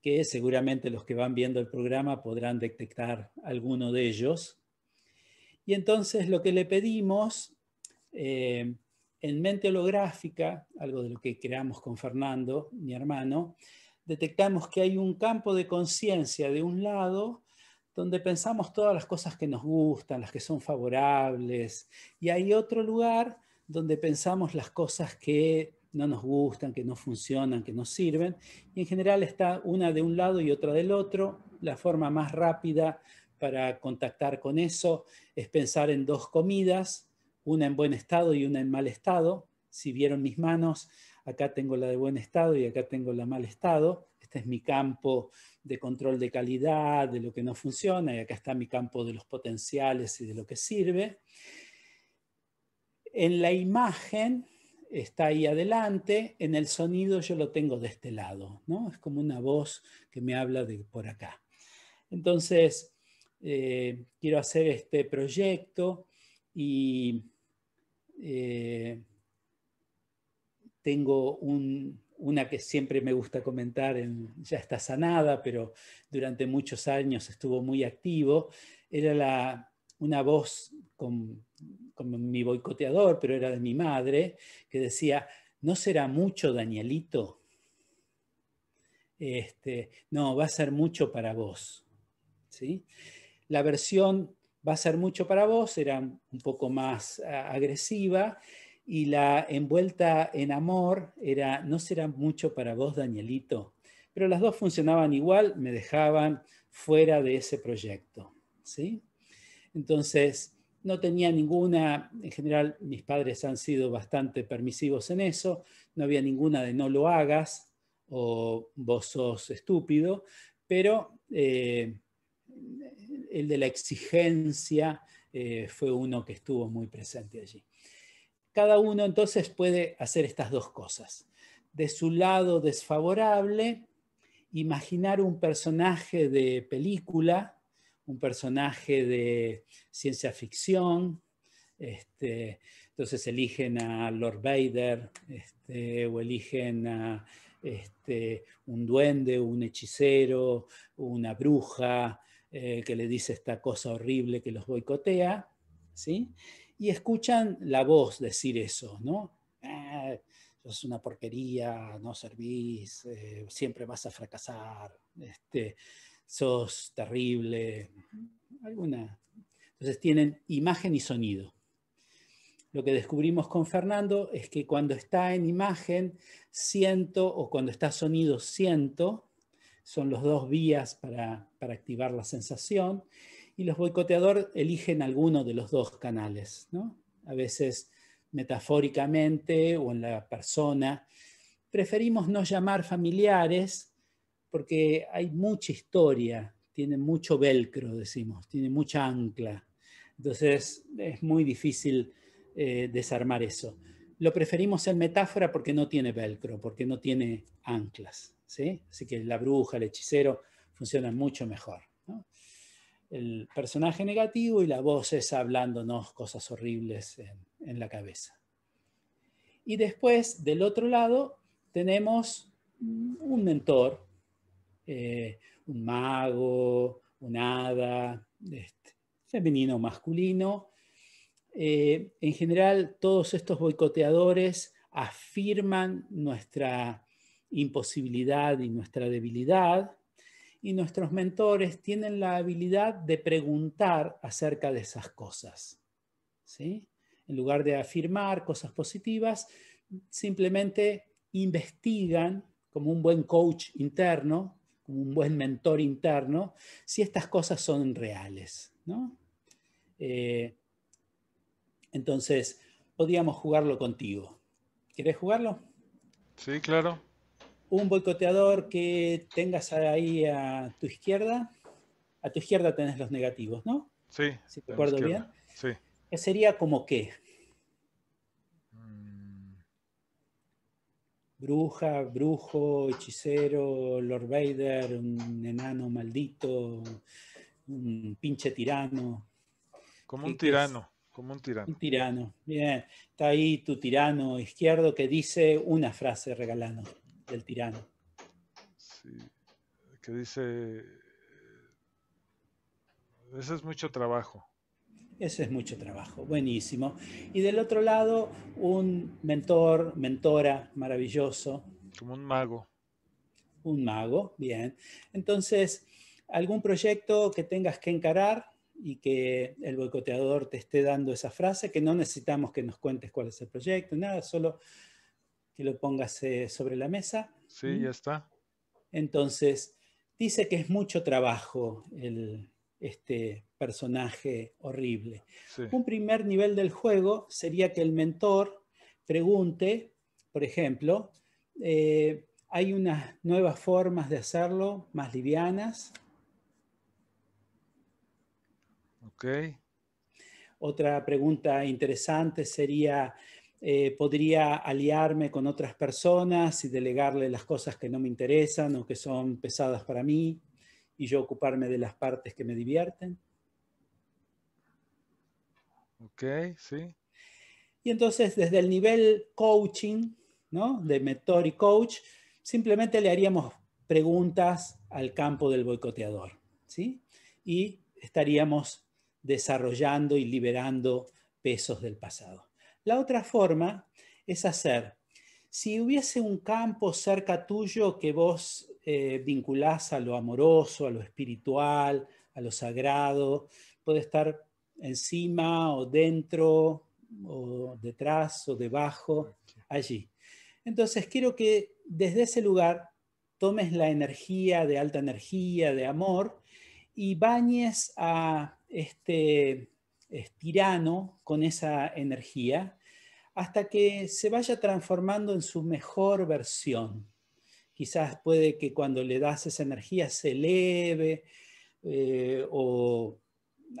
que seguramente los que van viendo el programa podrán detectar alguno de ellos. Y entonces lo que le pedimos eh, en mente holográfica, algo de lo que creamos con Fernando, mi hermano, detectamos que hay un campo de conciencia de un lado donde pensamos todas las cosas que nos gustan, las que son favorables, y hay otro lugar donde pensamos las cosas que no nos gustan, que no funcionan, que no sirven, y en general está una de un lado y otra del otro. La forma más rápida para contactar con eso es pensar en dos comidas, una en buen estado y una en mal estado. Si vieron mis manos, acá tengo la de buen estado y acá tengo la mal estado. Este es mi campo de control de calidad, de lo que no funciona, y acá está mi campo de los potenciales y de lo que sirve. En la imagen está ahí adelante, en el sonido yo lo tengo de este lado, ¿no? Es como una voz que me habla de por acá. Entonces, eh, quiero hacer este proyecto y eh, tengo una que siempre me gusta comentar, en, ya está sanada, pero durante muchos años estuvo muy activo. Era una voz con, mi boicoteador, pero era de mi madre, que decía, ¿no será mucho, Danielito? Este, no, va a ser mucho para vos. La versión va a ser mucho para vos, era un poco más ah, agresiva, y la envuelta en amor era, no será mucho para vos, Danielito. Pero las dos funcionaban igual, me dejaban fuera de ese proyecto. ¿sí? Entonces, no tenía ninguna, en general mis padres han sido bastante permisivos en eso, no había ninguna de no lo hagas o vos sos estúpido, pero eh, el de la exigencia eh, fue uno que estuvo muy presente allí. Cada uno entonces puede hacer estas dos cosas. De su lado desfavorable, imaginar un personaje de película, un personaje de ciencia ficción. Este, entonces eligen a Lord Vader este, o eligen a este, un duende, un hechicero, una bruja, eh, que le dice esta cosa horrible que los boicotea, ¿sí? Y escuchan la voz decir eso, ¿no? Ah, sos una porquería, no servís, eh, siempre vas a fracasar, este, sos terrible, alguna. Entonces tienen imagen y sonido. Lo que descubrimos con Fernando es que cuando está en imagen, siento, o cuando está sonido, siento, son los dos vías para, activar la sensación, y los boicoteadores eligen alguno de los dos canales, A veces metafóricamente o en la persona. Preferimos no llamar familiares porque hay mucha historia, tiene mucho velcro, decimos, tiene mucha ancla. Entonces es muy difícil eh, desarmar eso. Lo preferimos en metáfora porque no tiene velcro, porque no tiene anclas. Así que la bruja, el hechicero funcionan mucho mejor. El personaje negativo y la voz es hablándonos cosas horribles en, la cabeza. Y después, del otro lado, tenemos un mentor, eh, un mago, un hada, este, femenino o masculino. Eh, en general, todos estos boicoteadores afirman nuestra imposibilidad y nuestra debilidad, y nuestros mentores tienen la habilidad de preguntar acerca de esas cosas. ¿sí? En lugar de afirmar cosas positivas, simplemente investigan como un buen coach interno, como un buen mentor interno, si estas cosas son reales. ¿no? Eh, entonces, podíamos jugarlo contigo. ¿Quieres jugarlo? Sí, claro un boicoteador que tengas ahí a tu izquierda, a tu izquierda tenés los negativos, ¿no? Sí. Si te acuerdo bien. Sí. ¿Qué sería como qué? Mm. Bruja, brujo, hechicero, Lord Vader, un enano maldito, un pinche tirano. Como un tirano, como un tirano. Un tirano, bien. Está ahí tu tirano izquierdo que dice una frase regalando del tirano. Sí, que dice, ese es mucho trabajo. Ese es mucho trabajo, buenísimo. Y del otro lado, un mentor, mentora maravilloso. Como un mago. Un mago, bien. Entonces, algún proyecto que tengas que encarar y que el boicoteador te esté dando esa frase, que no necesitamos que nos cuentes cuál es el proyecto, nada, solo que lo pongas eh, sobre la mesa. Sí, ya está. Entonces, dice que es mucho trabajo este personaje horrible. Un primer nivel del juego sería que el mentor pregunte, por ejemplo, eh, hay unas nuevas formas de hacerlo, más livianas. Ok. Otra pregunta interesante sería, eh, podría aliarme con otras personas y delegarle las cosas que no me interesan o que son pesadas para mí y yo ocuparme de las partes que me divierten. Ok, sí. Y entonces desde el nivel coaching, ¿no? De mentor y coach, simplemente le haríamos preguntas al campo del boicoteador, ¿sí? Y estaríamos desarrollando y liberando pesos del pasado. La otra forma es hacer. Si hubiese un campo cerca tuyo que vos eh, vinculás a lo amoroso, a lo espiritual, a lo sagrado, puede estar encima o dentro o detrás o debajo, allí. Entonces quiero que desde ese lugar tomes la energía de alta energía, de amor, y bañes a este es tirano con esa energía hasta que se vaya transformando en su mejor versión. Quizás puede que cuando le das esa energía se eleve eh, o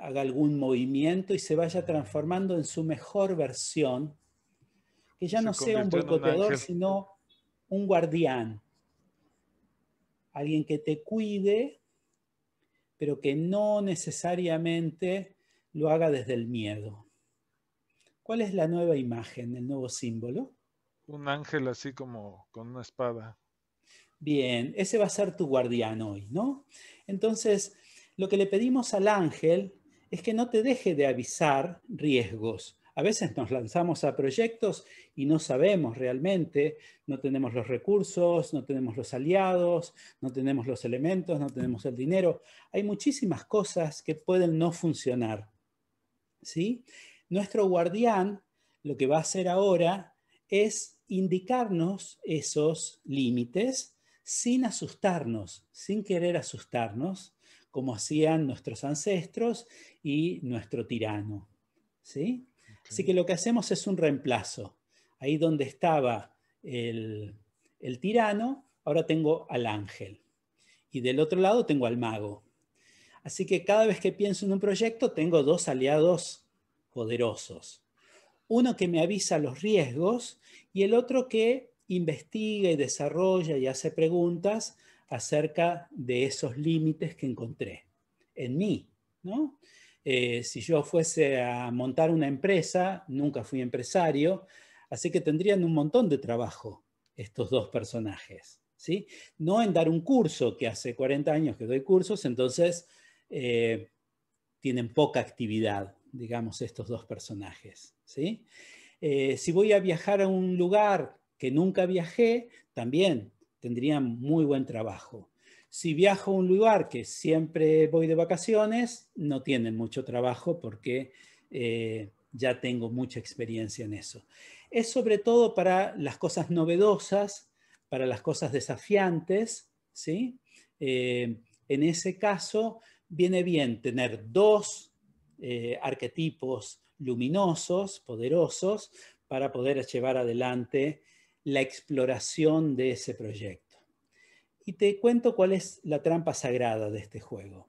haga algún movimiento y se vaya transformando en su mejor versión, que ya no sea un boicoteador, sino un guardián, alguien que te cuide, pero que no necesariamente lo haga desde el miedo. ¿Cuál es la nueva imagen, el nuevo símbolo? Un ángel así como con una espada. Bien, ese va a ser tu guardián hoy, ¿no? Entonces, lo que le pedimos al ángel es que no te deje de avisar riesgos. A veces nos lanzamos a proyectos y no sabemos realmente, no tenemos los recursos, no tenemos los aliados, no tenemos los elementos, no tenemos el dinero. Hay muchísimas cosas que pueden no funcionar. ¿sí? Nuestro guardián lo que va a hacer ahora es indicarnos esos límites sin asustarnos, sin querer asustarnos, como hacían nuestros ancestros y nuestro tirano. ¿sí? Así que lo que hacemos es un reemplazo. Ahí donde estaba el, el tirano, ahora tengo al ángel. Y del otro lado tengo al mago. Así que cada vez que pienso en un proyecto tengo dos aliados poderosos. Uno que me avisa los riesgos y el otro que investiga y desarrolla y hace preguntas acerca de esos límites que encontré en mí. Eh, si yo fuese a montar una empresa, nunca fui empresario, así que tendrían un montón de trabajo estos dos personajes. ¿sí? No en dar un curso, que hace 40 años que doy cursos, entonces eh, tienen poca actividad, digamos, estos dos personajes. Eh, si voy a viajar a un lugar que nunca viajé, también tendrían muy buen trabajo. Si viajo a un lugar que siempre voy de vacaciones, no tienen mucho trabajo porque eh, ya tengo mucha experiencia en eso. Es sobre todo para las cosas novedosas, para las cosas desafiantes, en ese caso, viene bien tener dos eh, arquetipos luminosos, poderosos, para poder llevar adelante la exploración de ese proyecto. Y te cuento cuál es la trampa sagrada de este juego.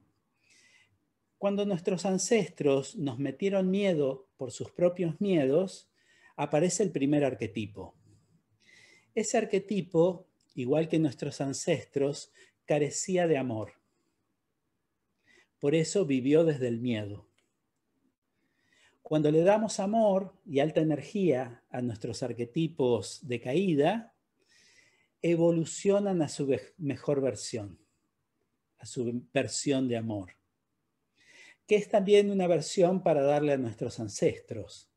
Cuando nuestros ancestros nos metieron miedo por sus propios miedos, aparece el primer arquetipo. Ese arquetipo, igual que nuestros ancestros, carecía de amor. Por eso vivió desde el miedo. Cuando le damos amor y alta energía a nuestros arquetipos de caída, evolucionan a su mejor versión, a su versión de amor, que es también una versión para darle a nuestros ancestros.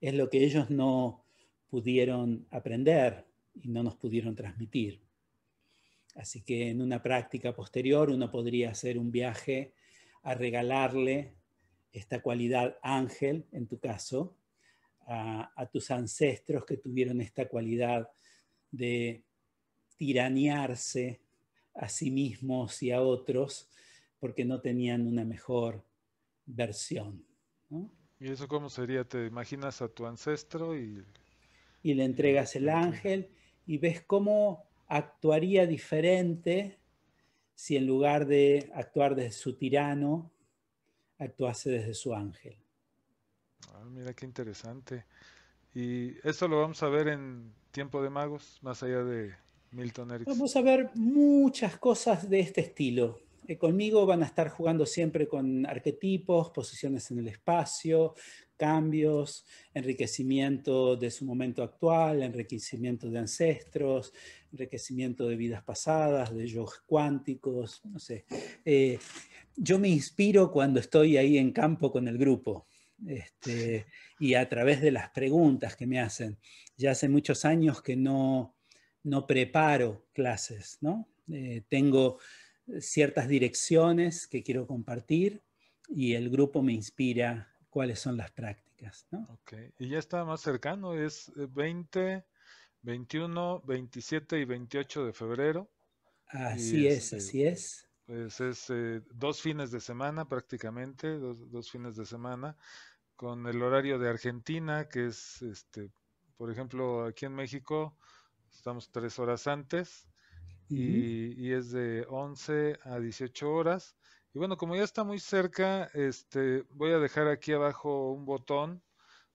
Es lo que ellos no pudieron aprender y no nos pudieron transmitir. Así que en una práctica posterior uno podría hacer un viaje a regalarle esta cualidad ángel, en tu caso, a, tus ancestros que tuvieron esta cualidad de tiranearse a sí mismos y a otros porque no tenían una mejor versión. ¿Y eso cómo sería? ¿Te imaginas a tu ancestro y... Y le entregas el ángel y ves cómo actuaría diferente si en lugar de actuar desde su tirano, actuase desde su ángel. Ah, mira qué interesante. Y eso lo vamos a ver en Tiempo de Magos, más allá de Milton Erickson. Vamos a ver muchas cosas de este estilo. Eh, conmigo van a estar jugando siempre con arquetipos, posiciones en el espacio, cambios, enriquecimiento de su momento actual, enriquecimiento de ancestros, enriquecimiento de vidas pasadas, de yo cuánticos, no sé. Eh, yo me inspiro cuando estoy ahí en campo con el grupo. Este, y a través de las preguntas que me hacen. Ya hace muchos años que no, no preparo clases, ¿no? Eh, tengo ciertas direcciones que quiero compartir y el grupo me inspira cuáles son las prácticas. ¿no? Ok, y ya está más cercano, es 20, 21, 27 y 28 de febrero. Así es, este, así es. Pues es eh, dos fines de semana prácticamente, dos, fines de semana, con el horario de Argentina, que es, este, por ejemplo, aquí en México estamos tres horas antes y, y, es de 11 a 18 horas y bueno, como ya está muy cerca, este, voy a dejar aquí abajo un botón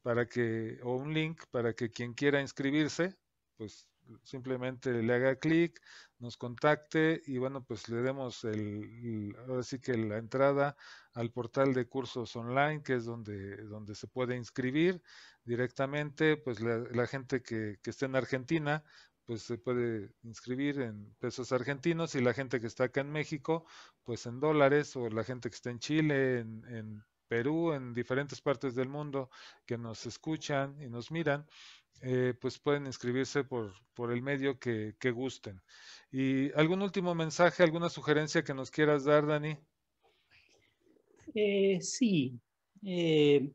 para que, o un link para que quien quiera inscribirse, pues simplemente le haga clic, nos contacte y bueno, pues le demos el, que la entrada al portal de cursos online, que es donde, donde se puede inscribir directamente, pues la, gente que, que esté en Argentina, pues se puede inscribir en pesos argentinos y la gente que está acá en México, pues en dólares o la gente que está en Chile, en, Perú, en diferentes partes del mundo que nos escuchan y nos miran, eh, pues pueden inscribirse por, por el medio que, gusten. ¿Y algún último mensaje, alguna sugerencia que nos quieras dar, Dani? Eh, sí. Eh,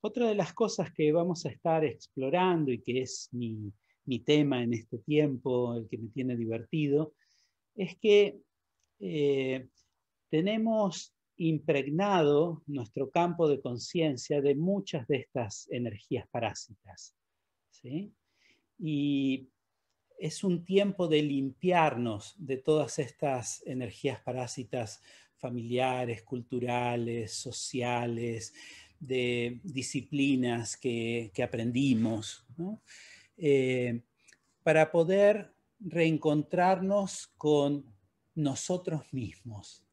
otra de las cosas que vamos a estar explorando y que es mi, mi tema en este tiempo, el que me tiene divertido, es que eh, tenemos impregnado nuestro campo de conciencia de muchas de estas energías parásitas. Y es un tiempo de limpiarnos de todas estas energías parásitas familiares, culturales, sociales, de disciplinas que, aprendimos. Eh, para poder reencontrarnos con nosotros mismos,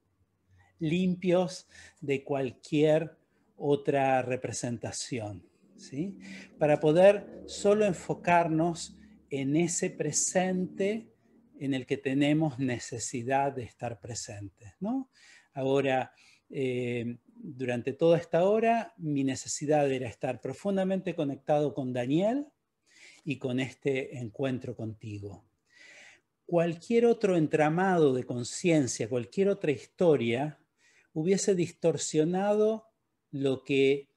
limpios de cualquier otra representación, ¿sí? para poder solo enfocarnos en ese presente en el que tenemos necesidad de estar presentes. ¿no? Ahora, eh, durante toda esta hora, mi necesidad era estar profundamente conectado con Daniel, y con este encuentro contigo. Cualquier otro entramado de conciencia, cualquier otra historia, hubiese distorsionado lo que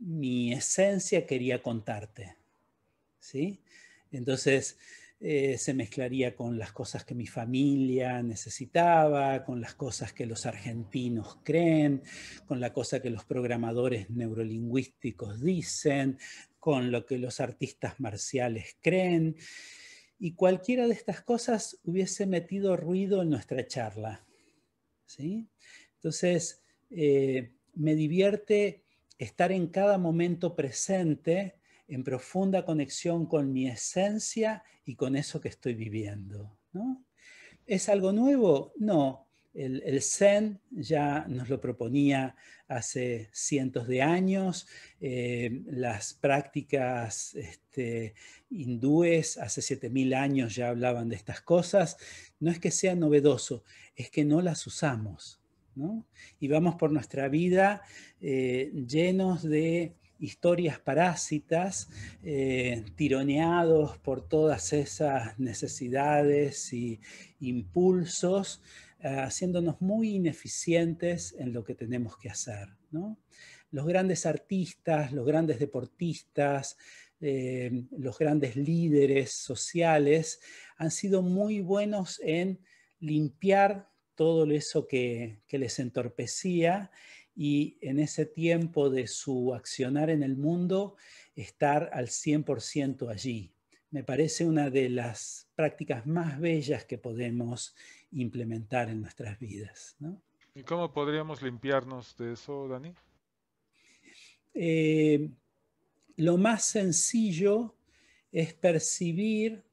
mi esencia quería contarte. ¿sí? Entonces, eh, se mezclaría con las cosas que mi familia necesitaba, con las cosas que los argentinos creen, con la cosa que los programadores neurolingüísticos dicen, con lo que los artistas marciales creen, y cualquiera de estas cosas hubiese metido ruido en nuestra charla. ¿sí? Entonces, eh, me divierte estar en cada momento presente, en profunda conexión con mi esencia y con eso que estoy viviendo. ¿Es algo nuevo? No, el, Zen ya nos lo proponía hace cientos de años, eh, las prácticas este, hindúes hace 7.000 años ya hablaban de estas cosas. No es que sea novedoso, es que no las usamos. Y vamos por nuestra vida eh, llenos de historias parásitas, eh, tironeados por todas esas necesidades y impulsos eh, haciéndonos muy ineficientes en lo que tenemos que hacer. Los grandes artistas, los grandes deportistas, eh, los grandes líderes sociales han sido muy buenos en limpiar todo eso que, que les entorpecía y en ese tiempo de su accionar en el mundo estar al 100% allí. Me parece una de las prácticas más bellas que podemos implementar en nuestras vidas. ¿Y cómo podríamos limpiarnos de eso, Dani? Eh, lo más sencillo es percibir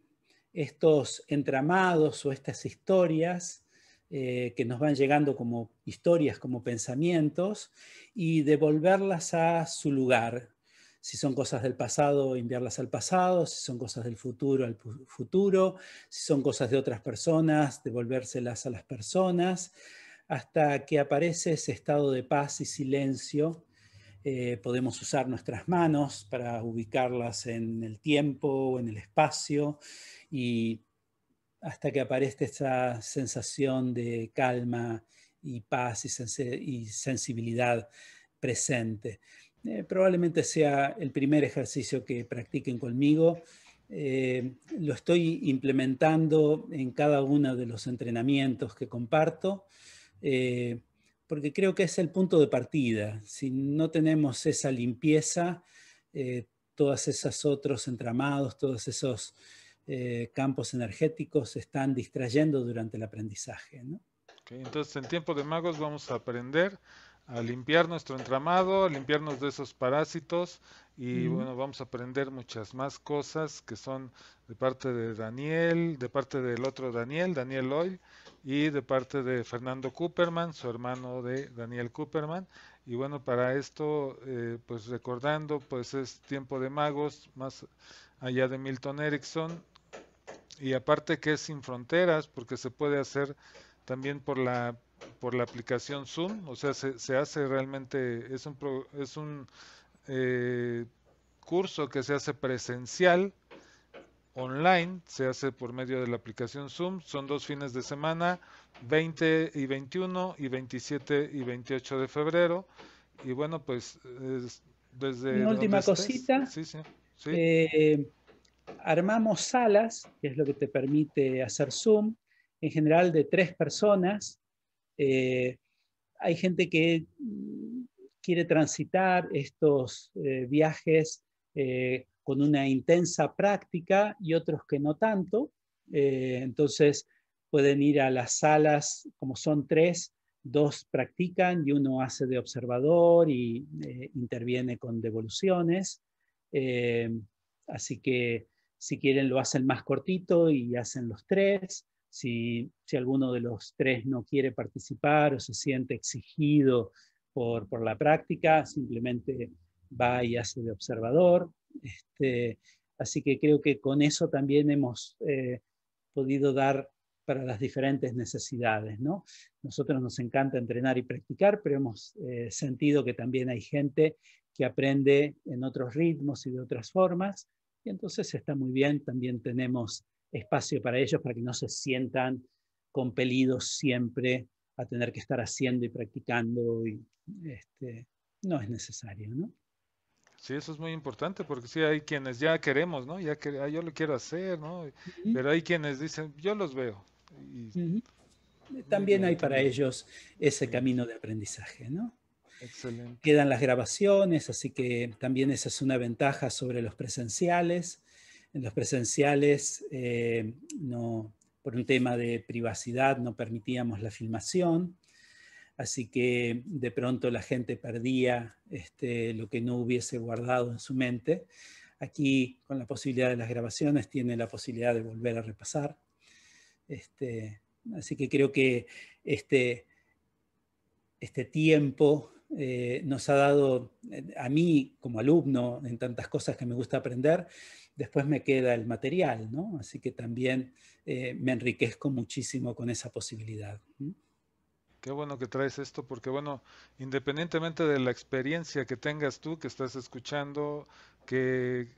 estos entramados o estas historias eh, que nos van llegando como historias, como pensamientos, y devolverlas a su lugar, si son cosas del pasado, enviarlas al pasado, si son cosas del futuro, al futuro, si son cosas de otras personas, devolvérselas a las personas, hasta que aparece ese estado de paz y silencio. Eh, podemos usar nuestras manos para ubicarlas en el tiempo o en el espacio y hasta que aparezca esa sensación de calma y paz y sensibilidad presente. Eh, probablemente sea el primer ejercicio que practiquen conmigo. Eh, lo estoy implementando en cada uno de los entrenamientos que comparto, eh, porque creo que es el punto de partida. Si no tenemos esa limpieza, todos esos otros entramados, todos esos campos energéticos se están distrayendo durante el aprendizaje. entonces, en tiempo de magos vamos a aprender a limpiar nuestro entramado, a limpiarnos de esos parásitos y bueno, vamos a aprender muchas más cosas que son de parte de Daniel, de parte del otro Daniel, Daniel Hoy, y de parte de Fernando Cooperman, su hermano de Daniel Cooperman. Y bueno, para esto, eh, pues recordando, pues es tiempo de magos, más allá de Milton Erickson, y aparte que es sin fronteras, porque se puede hacer también por la por la aplicación Zoom, o sea, se, hace realmente, es un, es un eh, curso que se hace presencial, online, se hace por medio de la aplicación Zoom, son dos fines de semana, 20 y 21 y 27 y 28 de febrero. Y bueno, pues desde... Una última cosita. Sí, sí, eh, armamos salas, que es lo que te permite hacer Zoom, en general de tres personas, eh, hay gente que mm, quiere transitar estos eh, viajes eh, con una intensa práctica y otros que no tanto. entonces pueden ir a las salas, como son tres, dos practican y uno hace de observador y interviene con devoluciones. así que si quieren lo hacen más cortito y hacen los tres si, alguno de los tres no quiere participar o se siente exigido por, la práctica, simplemente va y hace de observador. Este, así que creo que con eso también hemos eh, podido dar para las diferentes necesidades. ¿no? Nosotros nos encanta entrenar y practicar, pero hemos eh, sentido que también hay gente que aprende en otros ritmos y de otras formas, y entonces está muy bien, también tenemos espacio para ellos, para que no se sientan compelidos siempre a tener que estar haciendo y practicando. Y, este, no es necesario, ¿no? Sí, eso es muy importante porque sí hay quienes ya queremos, ¿no? Ya que ah, yo lo quiero hacer, ¿no? Pero hay quienes dicen, yo los veo. También hay para ellos ese camino de aprendizaje, ¿no? Quedan las grabaciones, así que también esa es una ventaja sobre los presenciales, en los presenciales, eh, no, por un tema de privacidad, no permitíamos la filmación, así que de pronto la gente perdía este, lo que no hubiese guardado en su mente. Aquí, con la posibilidad de las grabaciones, tiene la posibilidad de volver a repasar. Este, así que creo que este, este tiempo eh, nos ha dado, eh, a mí como alumno, en tantas cosas que me gusta aprender, después me queda el material, ¿no? Así que también eh, me enriquezco muchísimo con esa posibilidad. Qué bueno que traes esto, porque bueno, independientemente de la experiencia que tengas tú, que estás escuchando, que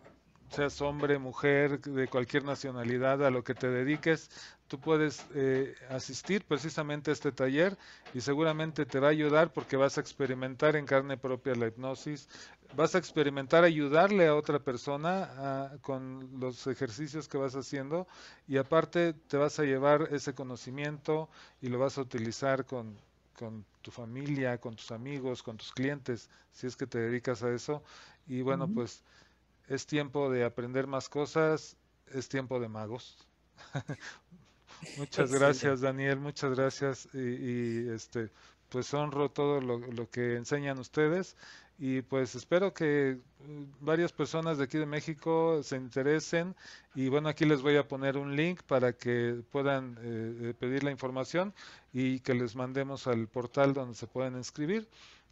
seas hombre, mujer, de cualquier nacionalidad, a lo que te dediques, tú puedes eh, asistir precisamente a este taller y seguramente te va a ayudar porque vas a experimentar en carne propia la hipnosis, vas a experimentar ayudarle a otra persona ah, con los ejercicios que vas haciendo y aparte te vas a llevar ese conocimiento y lo vas a utilizar con, tu familia, con tus amigos, con tus clientes, si es que te dedicas a eso. Y bueno, pues es tiempo de aprender más cosas, es tiempo de magos. muchas pues gracias, Daniel, muchas gracias. Y, y, este pues honro todo lo, lo que enseñan ustedes y pues espero que mm, varias personas de aquí de México se interesen y bueno aquí les voy a poner un link para que puedan eh, eh, pedir la información y que les mandemos al portal donde se pueden inscribir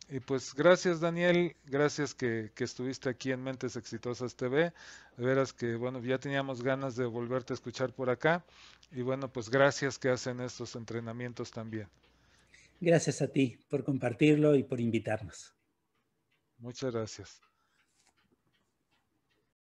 y pues gracias Daniel gracias que, que estuviste aquí en Mentes Exitosas TV Verás veras que bueno ya teníamos ganas de volverte a escuchar por acá y bueno pues gracias que hacen estos entrenamientos también Gracias a ti por compartirlo y por invitarnos. Muchas gracias.